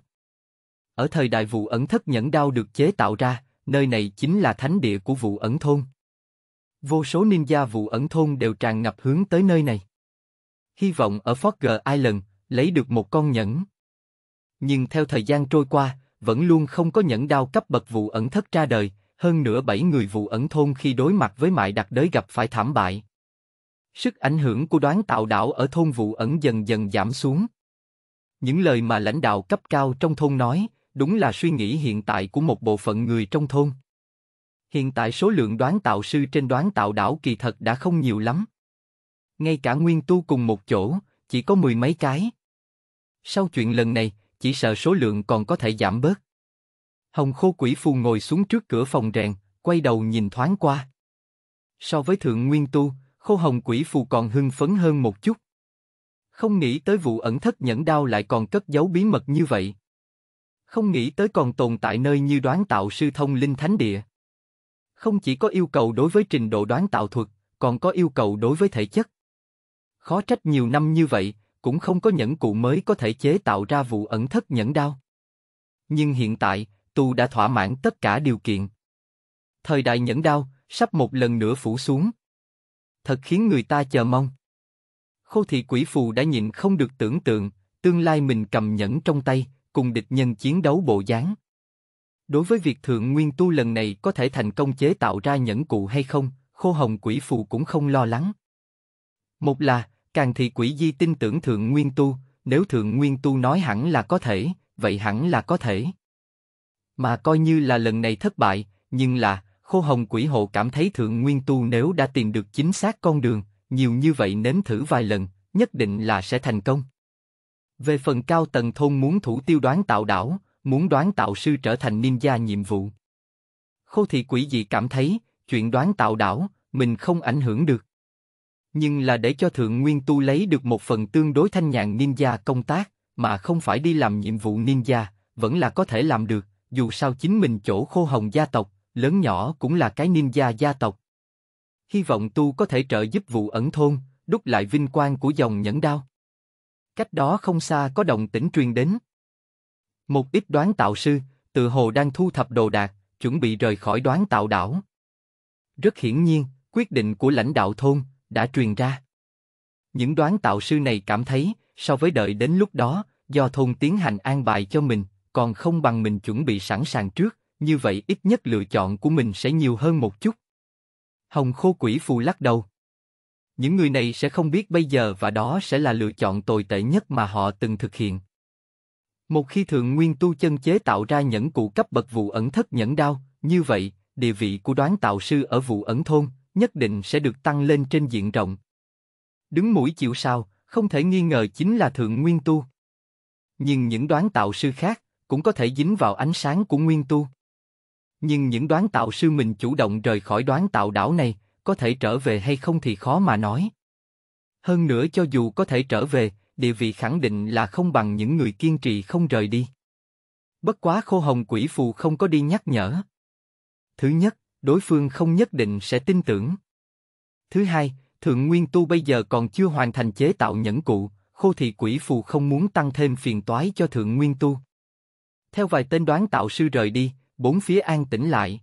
S1: Ở thời đại vụ ẩn thất nhẫn đao được chế tạo ra, nơi này chính là thánh địa của vụ ẩn thôn. Vô số ninja vụ ẩn thôn đều tràn ngập hướng tới nơi này. Hy vọng ở Forger Island, lấy được một con nhẫn. Nhưng theo thời gian trôi qua, vẫn luôn không có nhẫn đao cấp bậc vụ ẩn thất ra đời, hơn nữa bảy người vụ ẩn thôn khi đối mặt với mại đặc đới gặp phải thảm bại. Sức ảnh hưởng của đoán tạo đảo ở thôn vụ ẩn dần dần giảm xuống. Những lời mà lãnh đạo cấp cao trong thôn nói, đúng là suy nghĩ hiện tại của một bộ phận người trong thôn. Hiện tại số lượng đoán tạo sư trên đoán tạo đảo kỳ thật đã không nhiều lắm. Ngay cả nguyên tu cùng một chỗ, chỉ có mười mấy cái. Sau chuyện lần này, chỉ sợ số lượng còn có thể giảm bớt. Hồng Khô Quỷ Phù ngồi xuống trước cửa phòng rèn, quay đầu nhìn thoáng qua. So với Thượng Nguyên Tu, Khô Hồng Quỷ Phù còn hưng phấn hơn một chút. Không nghĩ tới vụ ẩn thất nhẫn đao lại còn cất giấu bí mật như vậy. Không nghĩ tới còn tồn tại nơi như đoán tạo sư thông linh thánh địa. Không chỉ có yêu cầu đối với trình độ đoán tạo thuật, còn có yêu cầu đối với thể chất. Khó trách nhiều năm như vậy, cũng không có nhẫn cụ mới có thể chế tạo ra vụ ẩn thất nhẫn đao. Nhưng hiện tại, tu đã thỏa mãn tất cả điều kiện. Thời đại nhẫn đau, sắp một lần nữa phủ xuống. Thật khiến người ta chờ mong. Khô thị quỷ phù đã nhịn không được tưởng tượng, tương lai mình cầm nhẫn trong tay, cùng địch nhân chiến đấu bộ dáng. Đối với việc thượng nguyên tu lần này có thể thành công chế tạo ra nhẫn cụ hay không, khô hồng quỷ phù cũng không lo lắng. Một là, càng thị quỷ di tin tưởng thượng nguyên tu, nếu thượng nguyên tu nói hẳn là có thể, vậy hẳn là có thể. Mà coi như là lần này thất bại, nhưng là, khô hồng quỷ hộ cảm thấy thượng nguyên tu nếu đã tìm được chính xác con đường, nhiều như vậy nếm thử vài lần, nhất định là sẽ thành công. Về phần cao tầng thôn muốn thủ tiêu đoán tạo đảo, muốn đoán tạo sư trở thành ninja nhiệm vụ. Khô thị quỷ dị cảm thấy, chuyện đoán tạo đảo, mình không ảnh hưởng được. Nhưng là để cho thượng nguyên tu lấy được một phần tương đối thanh nhàn ninja công tác, mà không phải đi làm nhiệm vụ ninja, vẫn là có thể làm được, dù sao chính mình chỗ khô hồng gia tộc, lớn nhỏ cũng là cái ninja gia tộc. Hy vọng tu có thể trợ giúp vụ ẩn thôn, đúc lại vinh quang của dòng nhẫn đao. Cách đó không xa có động tĩnh truyền đến. Một ít đoán tạo sư, tự hồ đang thu thập đồ đạc, chuẩn bị rời khỏi đoán tạo đảo. Rất hiển nhiên, quyết định của lãnh đạo thôn đã truyền ra. Những đoán tạo sư này cảm thấy, so với đợi đến lúc đó, do thôn tiến hành an bài cho mình, còn không bằng mình chuẩn bị sẵn sàng trước, như vậy ít nhất lựa chọn của mình sẽ nhiều hơn một chút. Hồng Khô Quỷ Phù lắc đầu. Những người này sẽ không biết bây giờ và đó sẽ là lựa chọn tồi tệ nhất mà họ từng thực hiện. Một khi thượng nguyên tu chân chế tạo ra nhẫn cụ cấp bậc vụ ẩn thất nhẫn đao, như vậy, địa vị của đoán tạo sư ở vụ ẩn thôn nhất định sẽ được tăng lên trên diện rộng. Đứng mũi chịu sao, không thể nghi ngờ chính là thượng nguyên tu. Nhưng những đoán tạo sư khác, cũng có thể dính vào ánh sáng của nguyên tu. Nhưng những đoán tạo sư mình chủ động rời khỏi đoán tạo đảo này, có thể trở về hay không thì khó mà nói. Hơn nữa cho dù có thể trở về, địa vị khẳng định là không bằng những người kiên trì không rời đi. Bất quá khô hồng quỷ phù không có đi nhắc nhở. Thứ nhất, đối phương không nhất định sẽ tin tưởng. Thứ hai, thượng nguyên tu bây giờ còn chưa hoàn thành chế tạo nhẫn cụ, khô thì quỷ phù không muốn tăng thêm phiền toái cho thượng nguyên tu, theo vài tên đoán tạo sư rời đi, bốn phía an tĩnh lại.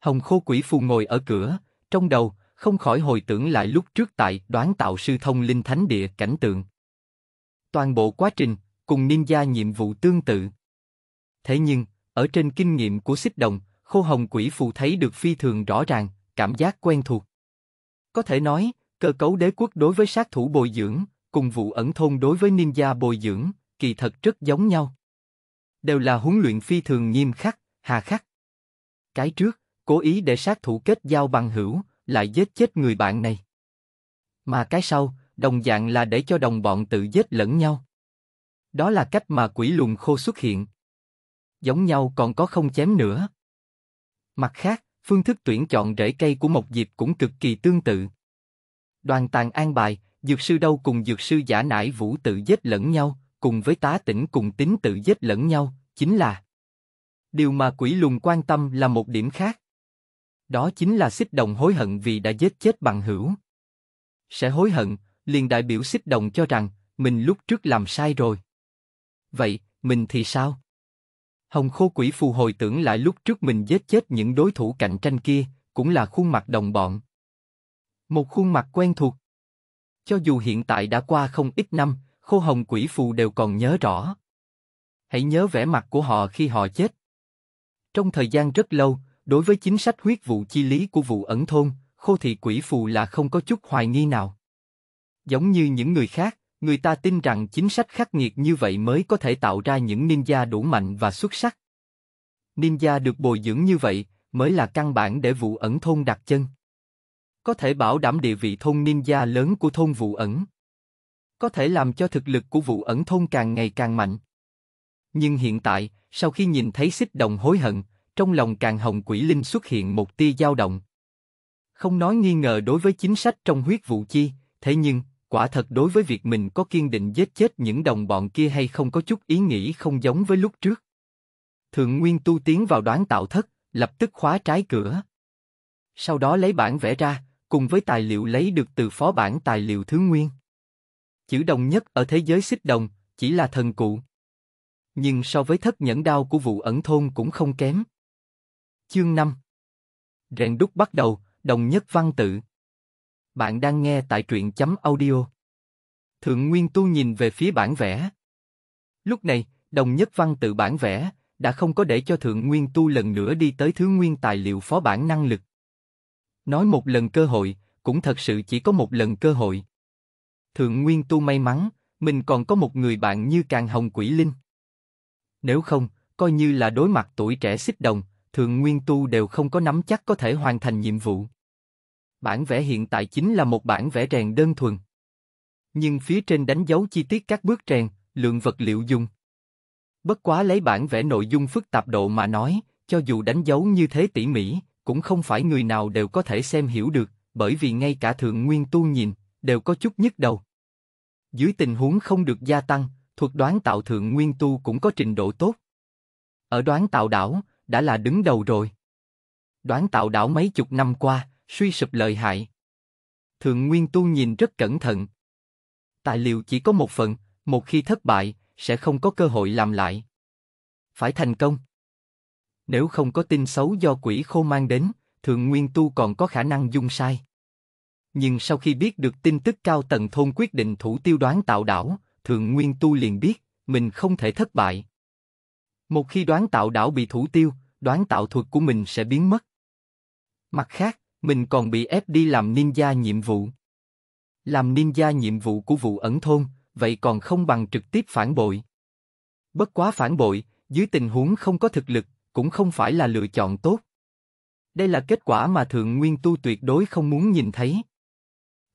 S1: Hồng Khô Quỷ Phù ngồi ở cửa, trong đầu không khỏi hồi tưởng lại lúc trước tại đoán tạo sư thông linh thánh địa cảnh tượng. Toàn bộ quá trình cùng ninja nhiệm vụ tương tự. Thế nhưng ở trên kinh nghiệm của xích đồng, Khô Hồng Quỷ Phù thấy được phi thường rõ ràng, cảm giác quen thuộc. Có thể nói cơ cấu đế quốc đối với sát thủ bồi dưỡng cùng vụ ẩn thôn đối với ninja bồi dưỡng kỳ thật rất giống nhau đều là huấn luyện phi thường nghiêm khắc, hà khắc. Cái trước, cố ý để sát thủ kết giao bằng hữu, lại giết chết người bạn này. Mà cái sau, đồng dạng là để cho đồng bọn tự giết lẫn nhau. Đó là cách mà quỷ lùng khô xuất hiện. Giống nhau còn có không chém nữa. Mặt khác, phương thức tuyển chọn rễ cây của một diệp cũng cực kỳ tương tự. Đoàn tàng an bài, dược sư đâu cùng dược sư giả nải vũ tự giết lẫn nhau, cùng với tá tỉnh cùng tính tự giết lẫn nhau, chính là Điều mà quỷ lùng quan tâm là một điểm khác. Đó chính là xích đồng hối hận vì đã giết chết bằng hữu. Sẽ hối hận, liền đại biểu xích đồng cho rằng, mình lúc trước làm sai rồi. Vậy, mình thì sao? Hồng khô quỷ phù hồi tưởng lại lúc trước mình giết chết những đối thủ cạnh tranh kia, cũng là khuôn mặt đồng bọn. Một khuôn mặt quen thuộc. Cho dù hiện tại đã qua không ít năm, khô hồng quỷ phù đều còn nhớ rõ. Hãy nhớ vẻ mặt của họ khi họ chết. Trong thời gian rất lâu, đối với chính sách huyết vụ chi lý của vụ ẩn thôn, khô thị quỷ phù là không có chút hoài nghi nào. Giống như những người khác, người ta tin rằng chính sách khắc nghiệt như vậy mới có thể tạo ra những ninja đủ mạnh và xuất sắc. Ninja được bồi dưỡng như vậy mới là căn bản để vụ ẩn thôn đặt chân. Có thể bảo đảm địa vị thôn ninja lớn của thôn vụ ẩn có thể làm cho thực lực của vụ ẩn thôn càng ngày càng mạnh. Nhưng hiện tại, sau khi nhìn thấy xích đồng hối hận, trong lòng càng hồng quỷ linh xuất hiện một tia dao động. Không nói nghi ngờ đối với chính sách trong huyết vụ chi, thế nhưng, quả thật đối với việc mình có kiên định giết chết những đồng bọn kia hay không có chút ý nghĩ không giống với lúc trước. Thượng Nguyên tu tiến vào đoán tạo thất, lập tức khóa trái cửa. Sau đó lấy bản vẽ ra, cùng với tài liệu lấy được từ phó bản tài liệu thứ nguyên chữ đồng nhất ở thế giới xích đồng, chỉ là thần cụ. Nhưng so với thất nhẫn đao của vụ ẩn thôn cũng không kém. Chương 5 Rèn đúc bắt đầu, đồng nhất văn tự. Bạn đang nghe tại truyện chấm audio. Thượng Nguyên Tu nhìn về phía bản vẽ. Lúc này, đồng nhất văn tự bản vẽ, đã không có để cho Thượng Nguyên Tu lần nữa đi tới thứ nguyên tài liệu phó bản năng lực. Nói một lần cơ hội, cũng thật sự chỉ có một lần cơ hội. Thượng Nguyên Tu may mắn, mình còn có một người bạn như Càng Hồng Quỷ Linh. Nếu không, coi như là đối mặt tuổi trẻ xích đồng, Thượng Nguyên Tu đều không có nắm chắc có thể hoàn thành nhiệm vụ. Bản vẽ hiện tại chính là một bản vẽ rèn đơn thuần. Nhưng phía trên đánh dấu chi tiết các bước rèn, lượng vật liệu dùng. Bất quá lấy bản vẽ nội dung phức tạp độ mà nói, cho dù đánh dấu như thế tỉ mỉ, cũng không phải người nào đều có thể xem hiểu được, bởi vì ngay cả Thượng Nguyên Tu nhìn, đều có chút nhức đầu. Dưới tình huống không được gia tăng, thuật đoán tạo thượng nguyên tu cũng có trình độ tốt. Ở đoán tạo đảo, đã là đứng đầu rồi. Đoán tạo đảo mấy chục năm qua, suy sụp lợi hại. Thượng nguyên tu nhìn rất cẩn thận. Tài liệu chỉ có một phần, một khi thất bại, sẽ không có cơ hội làm lại. Phải thành công. Nếu không có tin xấu do quỷ khô mang đến, thượng nguyên tu còn có khả năng dung sai. Nhưng sau khi biết được tin tức cao tầng thôn quyết định thủ tiêu đoán tạo đảo, Thượng Nguyên Tu liền biết, mình không thể thất bại. Một khi đoán tạo đảo bị thủ tiêu, đoán tạo thuật của mình sẽ biến mất. Mặt khác, mình còn bị ép đi làm ninja nhiệm vụ. Làm ninja nhiệm vụ của vụ ẩn thôn, vậy còn không bằng trực tiếp phản bội. Bất quá phản bội, dưới tình huống không có thực lực, cũng không phải là lựa chọn tốt. Đây là kết quả mà Thượng Nguyên Tu tuyệt đối không muốn nhìn thấy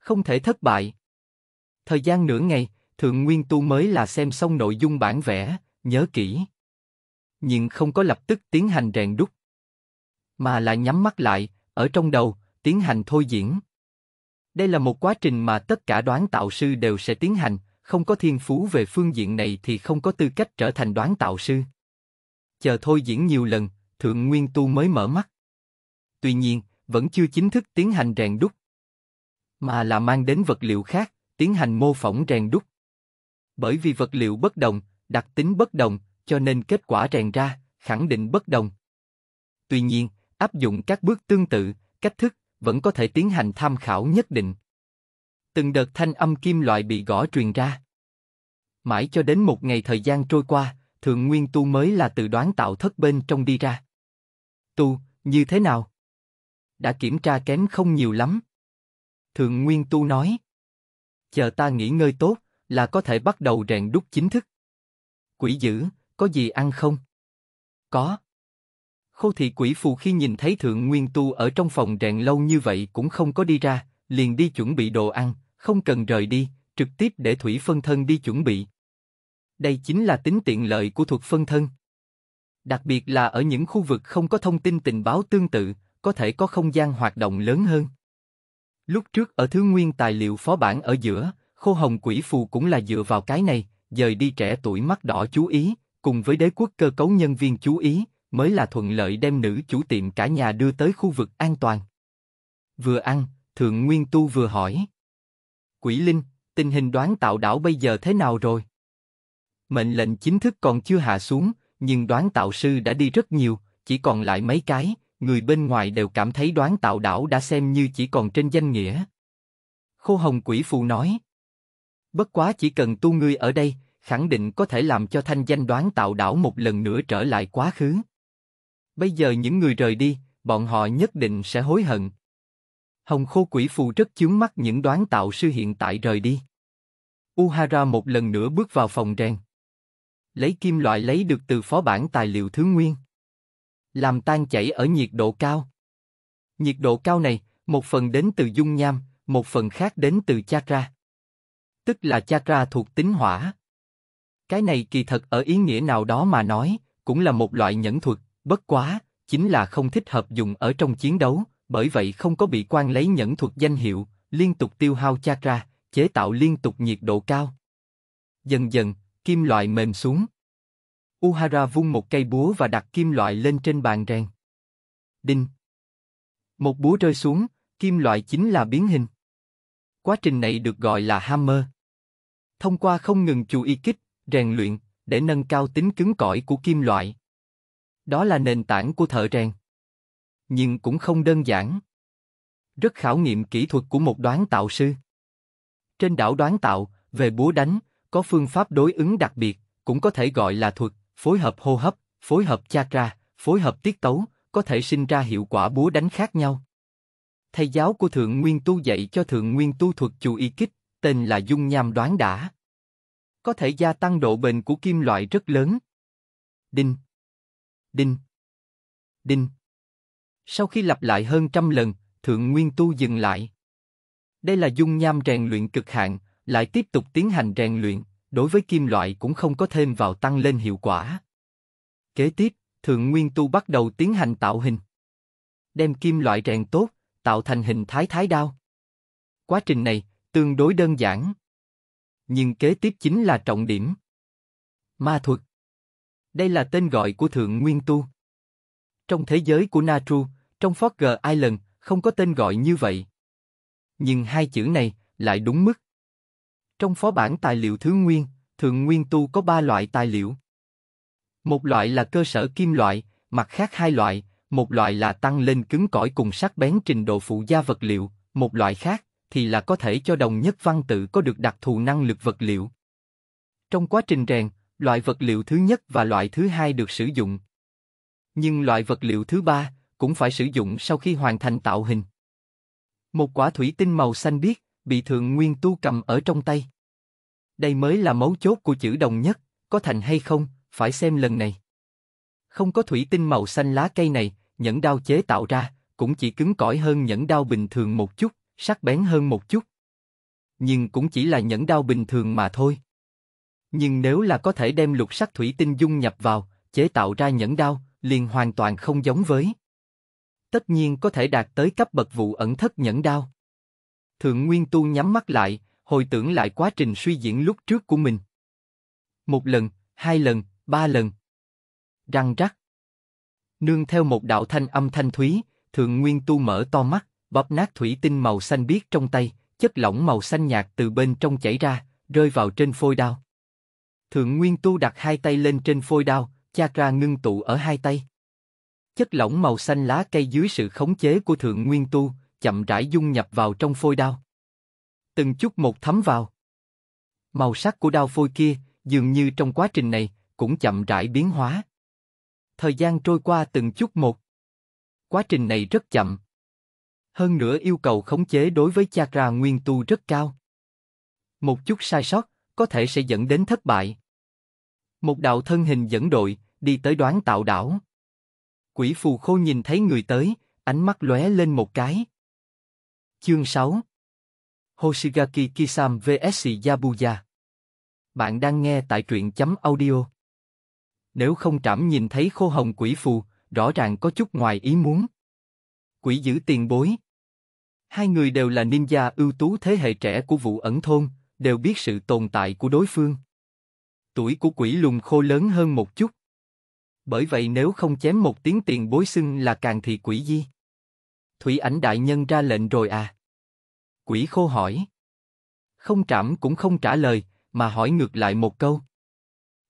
S1: không thể thất bại. Thời gian nửa ngày, Thượng Nguyên Tu mới là xem xong nội dung bản vẽ, nhớ kỹ. Nhưng không có lập tức tiến hành rèn đúc. Mà là nhắm mắt lại, ở trong đầu, tiến hành thôi diễn. Đây là một quá trình mà tất cả đoán tạo sư đều sẽ tiến hành, không có thiên phú về phương diện này thì không có tư cách trở thành đoán tạo sư. Chờ thôi diễn nhiều lần, Thượng Nguyên Tu mới mở mắt. Tuy nhiên, vẫn chưa chính thức tiến hành rèn đúc, mà là mang đến vật liệu khác, tiến hành mô phỏng rèn đúc. Bởi vì vật liệu bất đồng, đặc tính bất đồng, cho nên kết quả rèn ra khẳng định bất đồng. Tuy nhiên, áp dụng các bước tương tự, cách thức vẫn có thể tiến hành tham khảo nhất định. Từng đợt thanh âm kim loại bị gõ truyền ra. Mãi cho đến một ngày thời gian trôi qua, Thượng Nguyên Tu mới là từ đoán tạo thất bên trong đi ra. Tu, như thế nào? Đã kiểm tra kém không nhiều lắm, Thường Nguyên Tu nói. Chờ ta nghỉ ngơi tốt, là có thể bắt đầu rèn đúc chính thức. Quỷ dữ, có gì ăn không? Có. Khô thị quỷ phù khi nhìn thấy Thượng Nguyên Tu ở trong phòng rèn lâu như vậy cũng không có đi ra, liền đi chuẩn bị đồ ăn, không cần rời đi, trực tiếp để thủy phân thân đi chuẩn bị. Đây chính là tính tiện lợi của thuật phân thân. Đặc biệt là ở những khu vực không có thông tin tình báo tương tự, có thể có không gian hoạt động lớn hơn. Lúc trước ở thứ nguyên tài liệu phó bản ở giữa, khô hồng quỷ phù cũng là dựa vào cái này, dời đi trẻ tuổi mắt đỏ chú ý, cùng với đế quốc cơ cấu nhân viên chú ý, mới là thuận lợi đem nữ chủ tiệm cả nhà đưa tới khu vực an toàn. Vừa ăn, Thượng Nguyên Tu vừa hỏi. Quỷ Linh, tình hình đoán tạo đảo bây giờ thế nào rồi? Mệnh lệnh chính thức còn chưa hạ xuống, nhưng đoán tạo sư đã đi rất nhiều, chỉ còn lại mấy cái, người bên ngoài đều cảm thấy đoán tạo đảo đã xem như chỉ còn trên danh nghĩa. Khô Hồng Quỷ Phù nói, bất quá chỉ cần tu ngươi ở đây, khẳng định có thể làm cho thanh danh đoán tạo đảo một lần nữa trở lại quá khứ. Bây giờ những người rời đi, bọn họ nhất định sẽ hối hận. Hồng Khô Quỷ Phù rất chướng mắt những đoán tạo sư hiện tại rời đi. Uhara một lần nữa bước vào phòng rèn. Lấy kim loại lấy được từ phó bản tài liệu thứ nguyên làm tan chảy ở nhiệt độ cao. Nhiệt độ cao này, một phần đến từ dung nham, một phần khác đến từ chakra. Tức là chakra thuộc tính hỏa. Cái này kỳ thật ở ý nghĩa nào đó mà nói, cũng là một loại nhẫn thuật, bất quá, chính là không thích hợp dùng ở trong chiến đấu, bởi vậy không có bị quan lấy nhẫn thuật danh hiệu, liên tục tiêu hao chakra, chế tạo liên tục nhiệt độ cao. Dần dần, kim loại mềm xuống. Uhara vung một cây búa và đặt kim loại lên trên bàn rèn. Đinh. Một búa rơi xuống, kim loại chính là biến hình. Quá trình này được gọi là hammer. Thông qua không ngừng chú ý kích, rèn luyện, để nâng cao tính cứng cỏi của kim loại. Đó là nền tảng của thợ rèn. Nhưng cũng không đơn giản. Rất khảo nghiệm kỹ thuật của một đoán tạo sư. Trên đảo đoán tạo, về búa đánh, có phương pháp đối ứng đặc biệt, cũng có thể gọi là thuật phối hợp hô hấp, phối hợp chakra, phối hợp tiết tấu, có thể sinh ra hiệu quả búa đánh khác nhau. Thầy giáo của Thượng Nguyên Tu dạy cho Thượng Nguyên Tu thuật chủ y kích, tên là dung nham đoán đã. Có thể gia tăng độ bền của kim loại rất lớn. Đinh. Đinh. Đinh. Sau khi lặp lại hơn trăm lần, Thượng Nguyên Tu dừng lại. Đây là dung nham rèn luyện cực hạn, lại tiếp tục tiến hành rèn luyện đối với kim loại cũng không có thêm vào tăng lên hiệu quả. Kế tiếp, Thượng Nguyên Tu bắt đầu tiến hành tạo hình. Đem kim loại rèn tốt, tạo thành hình thái thái đao. Quá trình này, tương đối đơn giản. Nhưng kế tiếp chính là trọng điểm. Ma thuật Đây là tên gọi của Thượng Nguyên Tu. Trong thế giới của Natru, trong Forger Island, không có tên gọi như vậy. Nhưng hai chữ này lại đúng mức. Trong phó bản tài liệu thứ nguyên, thượng nguyên tu có ba loại tài liệu. Một loại là cơ sở kim loại, mặt khác hai loại, một loại là tăng lên cứng cỏi cùng sắc bén trình độ phụ gia vật liệu, một loại khác thì là có thể cho đồng nhất văn tự có được đặc thù năng lực vật liệu. Trong quá trình rèn, loại vật liệu thứ nhất và loại thứ hai được sử dụng. Nhưng loại vật liệu thứ ba cũng phải sử dụng sau khi hoàn thành tạo hình. Một quả thủy tinh màu xanh biếc, bị thượng nguyên tu cầm ở trong tay. Đây mới là mấu chốt của chữ đồng nhất, có thành hay không, phải xem lần này. Không có thủy tinh màu xanh lá cây này, nhẫn đao chế tạo ra, cũng chỉ cứng cỏi hơn nhẫn đao bình thường một chút, sắc bén hơn một chút. Nhưng cũng chỉ là nhẫn đao bình thường mà thôi. Nhưng nếu là có thể đem lục sắc thủy tinh dung nhập vào, chế tạo ra nhẫn đao, liền hoàn toàn không giống với. Tất nhiên có thể đạt tới cấp bậc vụ ẩn thất nhẫn đao. Thượng Nguyên Tu nhắm mắt lại, hồi tưởng lại quá trình suy diễn lúc trước của mình. Một lần, hai lần, ba lần. Răng rắc. Nương theo một đạo thanh âm thanh thúy, Thượng Nguyên Tu mở to mắt, bóp nát thủy tinh màu xanh biếc trong tay, chất lỏng màu xanh nhạt từ bên trong chảy ra, rơi vào trên phôi đao. Thượng Nguyên Tu đặt hai tay lên trên phôi đao, chakra ngưng tụ ở hai tay. Chất lỏng màu xanh lá cây dưới sự khống chế của Thượng Nguyên Tu, chậm rãi dung nhập vào trong phôi đao. Từng chút một thấm vào. Màu sắc của đao phôi kia, dường như trong quá trình này, cũng chậm rãi biến hóa. Thời gian trôi qua từng chút một. Quá trình này rất chậm. Hơn nữa yêu cầu khống chế đối với chakra nguyên tu rất cao. Một chút sai sót, có thể sẽ dẫn đến thất bại. Một đạo thân hình dẫn đội, đi tới đoán tạo đảo. Quỷ phù khô nhìn thấy người tới, ánh mắt lóe lên một cái. Chương 6 Hoshigaki Kisam vs Yabuya Bạn đang nghe tại truyện chấm audio. Nếu không trảm nhìn thấy khô hồng quỷ phù, rõ ràng có chút ngoài ý muốn. Quỷ giữ tiền bối. Hai người đều là ninja ưu tú thế hệ trẻ của vụ ẩn thôn, đều biết sự tồn tại của đối phương. Tuổi của quỷ lùn khô lớn hơn một chút. Bởi vậy nếu không chém một tiếng tiền bối xưng là càng thì quỷ di Thủy ảnh đại nhân ra lệnh rồi à? Quỷ khô hỏi. Không trảm cũng không trả lời, mà hỏi ngược lại một câu.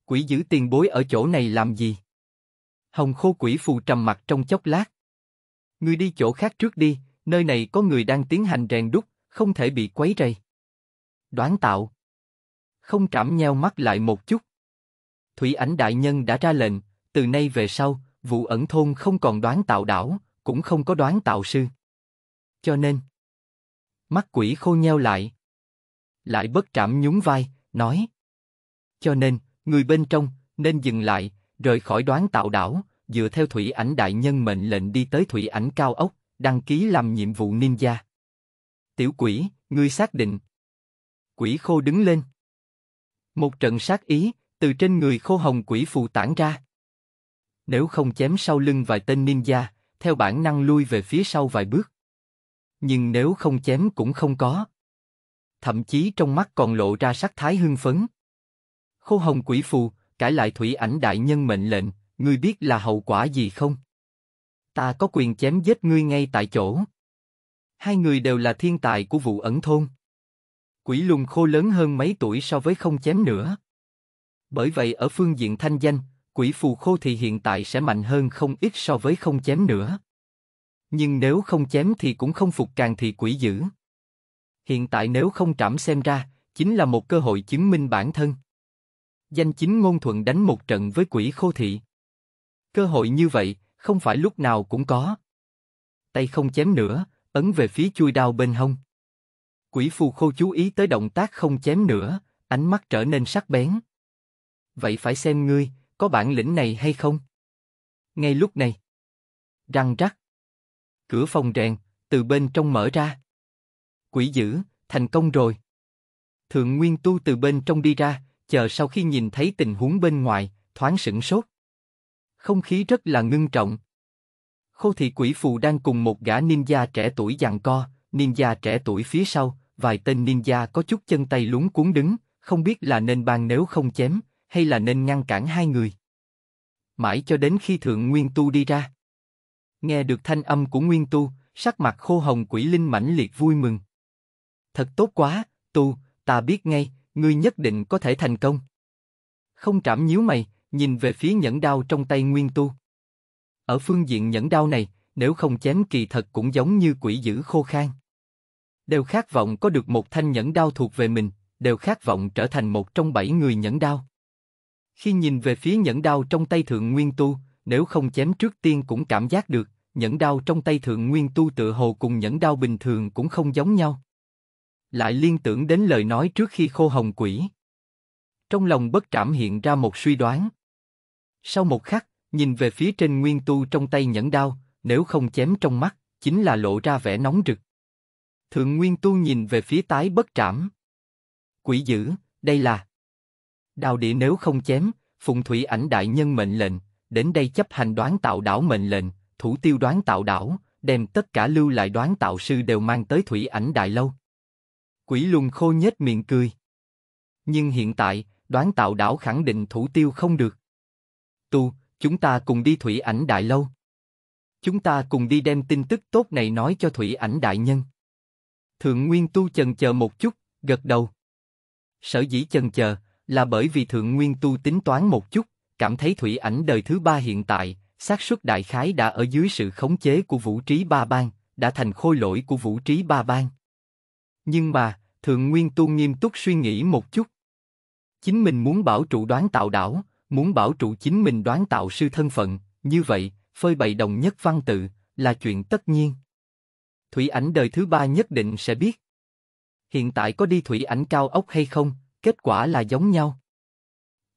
S1: Quỷ giữ tiền bối ở chỗ này làm gì? Hồng khô quỷ phù trầm mặt trong chốc lát. Người đi chỗ khác trước đi, nơi này có người đang tiến hành rèn đúc, không thể bị quấy rầy. Đoán tạo. Không trảm nheo mắt lại một chút. Thủy ảnh đại nhân đã ra lệnh, từ nay về sau, vụ ẩn thôn không còn đoán tạo đảo, cũng không có đoán tạo sư. Cho nên, mắt quỷ khô nheo lại. Lại bất trảm nhún vai, nói. Cho nên, người bên trong, nên dừng lại, rời khỏi đoán tạo đảo, dựa theo thủy ảnh đại nhân mệnh lệnh đi tới thủy ảnh cao ốc, đăng ký làm nhiệm vụ ninja. Tiểu quỷ, ngươi xác định. Quỷ khô đứng lên. Một trận sát ý, từ trên người khô hồng quỷ phù tản ra. Nếu không chém sau lưng vài tên ninja, theo bản năng lui về phía sau vài bước. Nhưng nếu không chém cũng không có. Thậm chí trong mắt còn lộ ra sắc thái hưng phấn. Khô hồng quỷ phù, cải lại thủy ảnh đại nhân mệnh lệnh, ngươi biết là hậu quả gì không? Ta có quyền chém giết ngươi ngay tại chỗ. Hai người đều là thiên tài của vụ ẩn thôn. Quỷ lùng khô lớn hơn mấy tuổi so với không chém nữa. Bởi vậy ở phương diện thanh danh, quỷ phù khô thì hiện tại sẽ mạnh hơn không ít so với không chém nữa. Nhưng nếu không chém thì cũng không phục càng thì quỷ dữ. Hiện tại nếu không trảm xem ra, chính là một cơ hội chứng minh bản thân. Danh chính ngôn thuận đánh một trận với quỷ khô thị. Cơ hội như vậy, không phải lúc nào cũng có. Tay không chém nữa, ấn về phía chui đao bên hông. Quỷ phù khô chú ý tới động tác không chém nữa, ánh mắt trở nên sắc bén. Vậy phải xem ngươi, có bản lĩnh này hay không? Ngay lúc này, răng rắc, cửa phòng rèn từ bên trong mở ra. Quỷ dữ, thành công rồi. Thượng Nguyên Tu từ bên trong đi ra, chờ sau khi nhìn thấy tình huống bên ngoài, thoáng sững sốt. Không khí rất là ngưng trọng. Khô thị quỷ phù đang cùng một gã ninja trẻ tuổi giằng co, ninja trẻ tuổi phía sau, vài tên ninja có chút chân tay lúng cuốn đứng, không biết là nên ban nếu không chém, hay là nên ngăn cản hai người? Mãi cho đến khi Thượng Nguyên Tu đi ra. Nghe được thanh âm của Nguyên Tu, sắc mặt khô hồng quỷ linh mãnh liệt vui mừng. Thật tốt quá, Tu, ta biết ngay, ngươi nhất định có thể thành công. Không trảm nhíu mày, nhìn về phía nhẫn đao trong tay Nguyên Tu. Ở phương diện nhẫn đao này, nếu không chém kỳ thật cũng giống như quỷ dữ khô khan. Đều khát vọng có được một thanh nhẫn đao thuộc về mình, đều khát vọng trở thành một trong bảy người nhẫn đao. Khi nhìn về phía nhẫn đao trong tay thượng nguyên tu, nếu không chém trước tiên cũng cảm giác được, nhẫn đao trong tay thượng nguyên tu tự hồ cùng nhẫn đao bình thường cũng không giống nhau. Lại liên tưởng đến lời nói trước khi khô hồng quỷ. Trong lòng bất trảm hiện ra một suy đoán. Sau một khắc, nhìn về phía trên nguyên tu trong tay nhẫn đao, nếu không chém trong mắt, chính là lộ ra vẻ nóng rực. Thượng nguyên tu nhìn về phía tái bất trảm. Quỷ dữ, đây là... Đào địa nếu không chém, phùng thủy ảnh đại nhân mệnh lệnh, đến đây chấp hành đoán tạo đảo mệnh lệnh, thủ tiêu đoán tạo đảo, đem tất cả lưu lại đoán tạo sư đều mang tới thủy ảnh đại lâu. Quỷ lùn khô nhếch miệng cười. Nhưng hiện tại, đoán tạo đảo khẳng định thủ tiêu không được. Tu, chúng ta cùng đi thủy ảnh đại lâu. Chúng ta cùng đi đem tin tức tốt này nói cho thủy ảnh đại nhân. Thượng Nguyên Tu chần chờ một chút, gật đầu. Sở dĩ chần chờ, là bởi vì Thượng Nguyên Tu tính toán một chút, cảm thấy thủy ảnh đời thứ ba hiện tại, xác suất đại khái đã ở dưới sự khống chế của vũ trí ba bang, đã thành khôi lỗi của vũ trí ba bang. Nhưng mà, Thượng Nguyên Tu nghiêm túc suy nghĩ một chút. Chính mình muốn bảo trụ đoán tạo đảo, muốn bảo trụ chính mình đoán tạo sư thân phận, như vậy, phơi bày đồng nhất văn tự, là chuyện tất nhiên. Thủy ảnh đời thứ ba nhất định sẽ biết. Hiện tại có đi thủy ảnh cao ốc hay không, kết quả là giống nhau.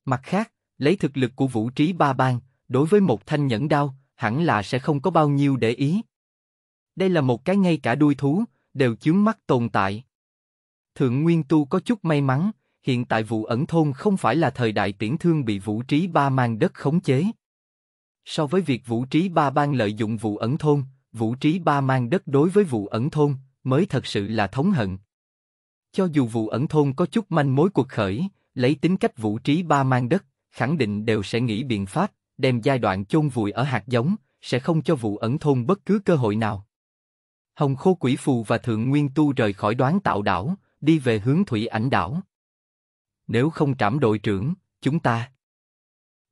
S1: Mặt khác, lấy thực lực của vũ trí ba bang, đối với một thanh nhẫn đao, hẳn là sẽ không có bao nhiêu để ý. Đây là một cái ngay cả đuôi thú, đều chướng mắt tồn tại. Thượng Nguyên Tu có chút may mắn, hiện tại vụ ẩn thôn không phải là thời đại tiễn thương bị vũ trí ba mang đất khống chế. So với việc vũ trí ba bang lợi dụng vụ ẩn thôn, vũ trí ba mang đất đối với vụ ẩn thôn mới thật sự là thống hận. Cho dù vụ ẩn thôn có chút manh mối cuộc khởi, lấy tính cách vũ trí ba mang đất, khẳng định đều sẽ nghĩ biện pháp, đem giai đoạn chôn vùi ở hạt giống, sẽ không cho vụ ẩn thôn bất cứ cơ hội nào. Hồng Khô Quỷ Phù và Thượng Nguyên Tu rời khỏi đoán tạo đảo, đi về hướng Thủy Ảnh đảo. Nếu không trảm đội trưởng, chúng ta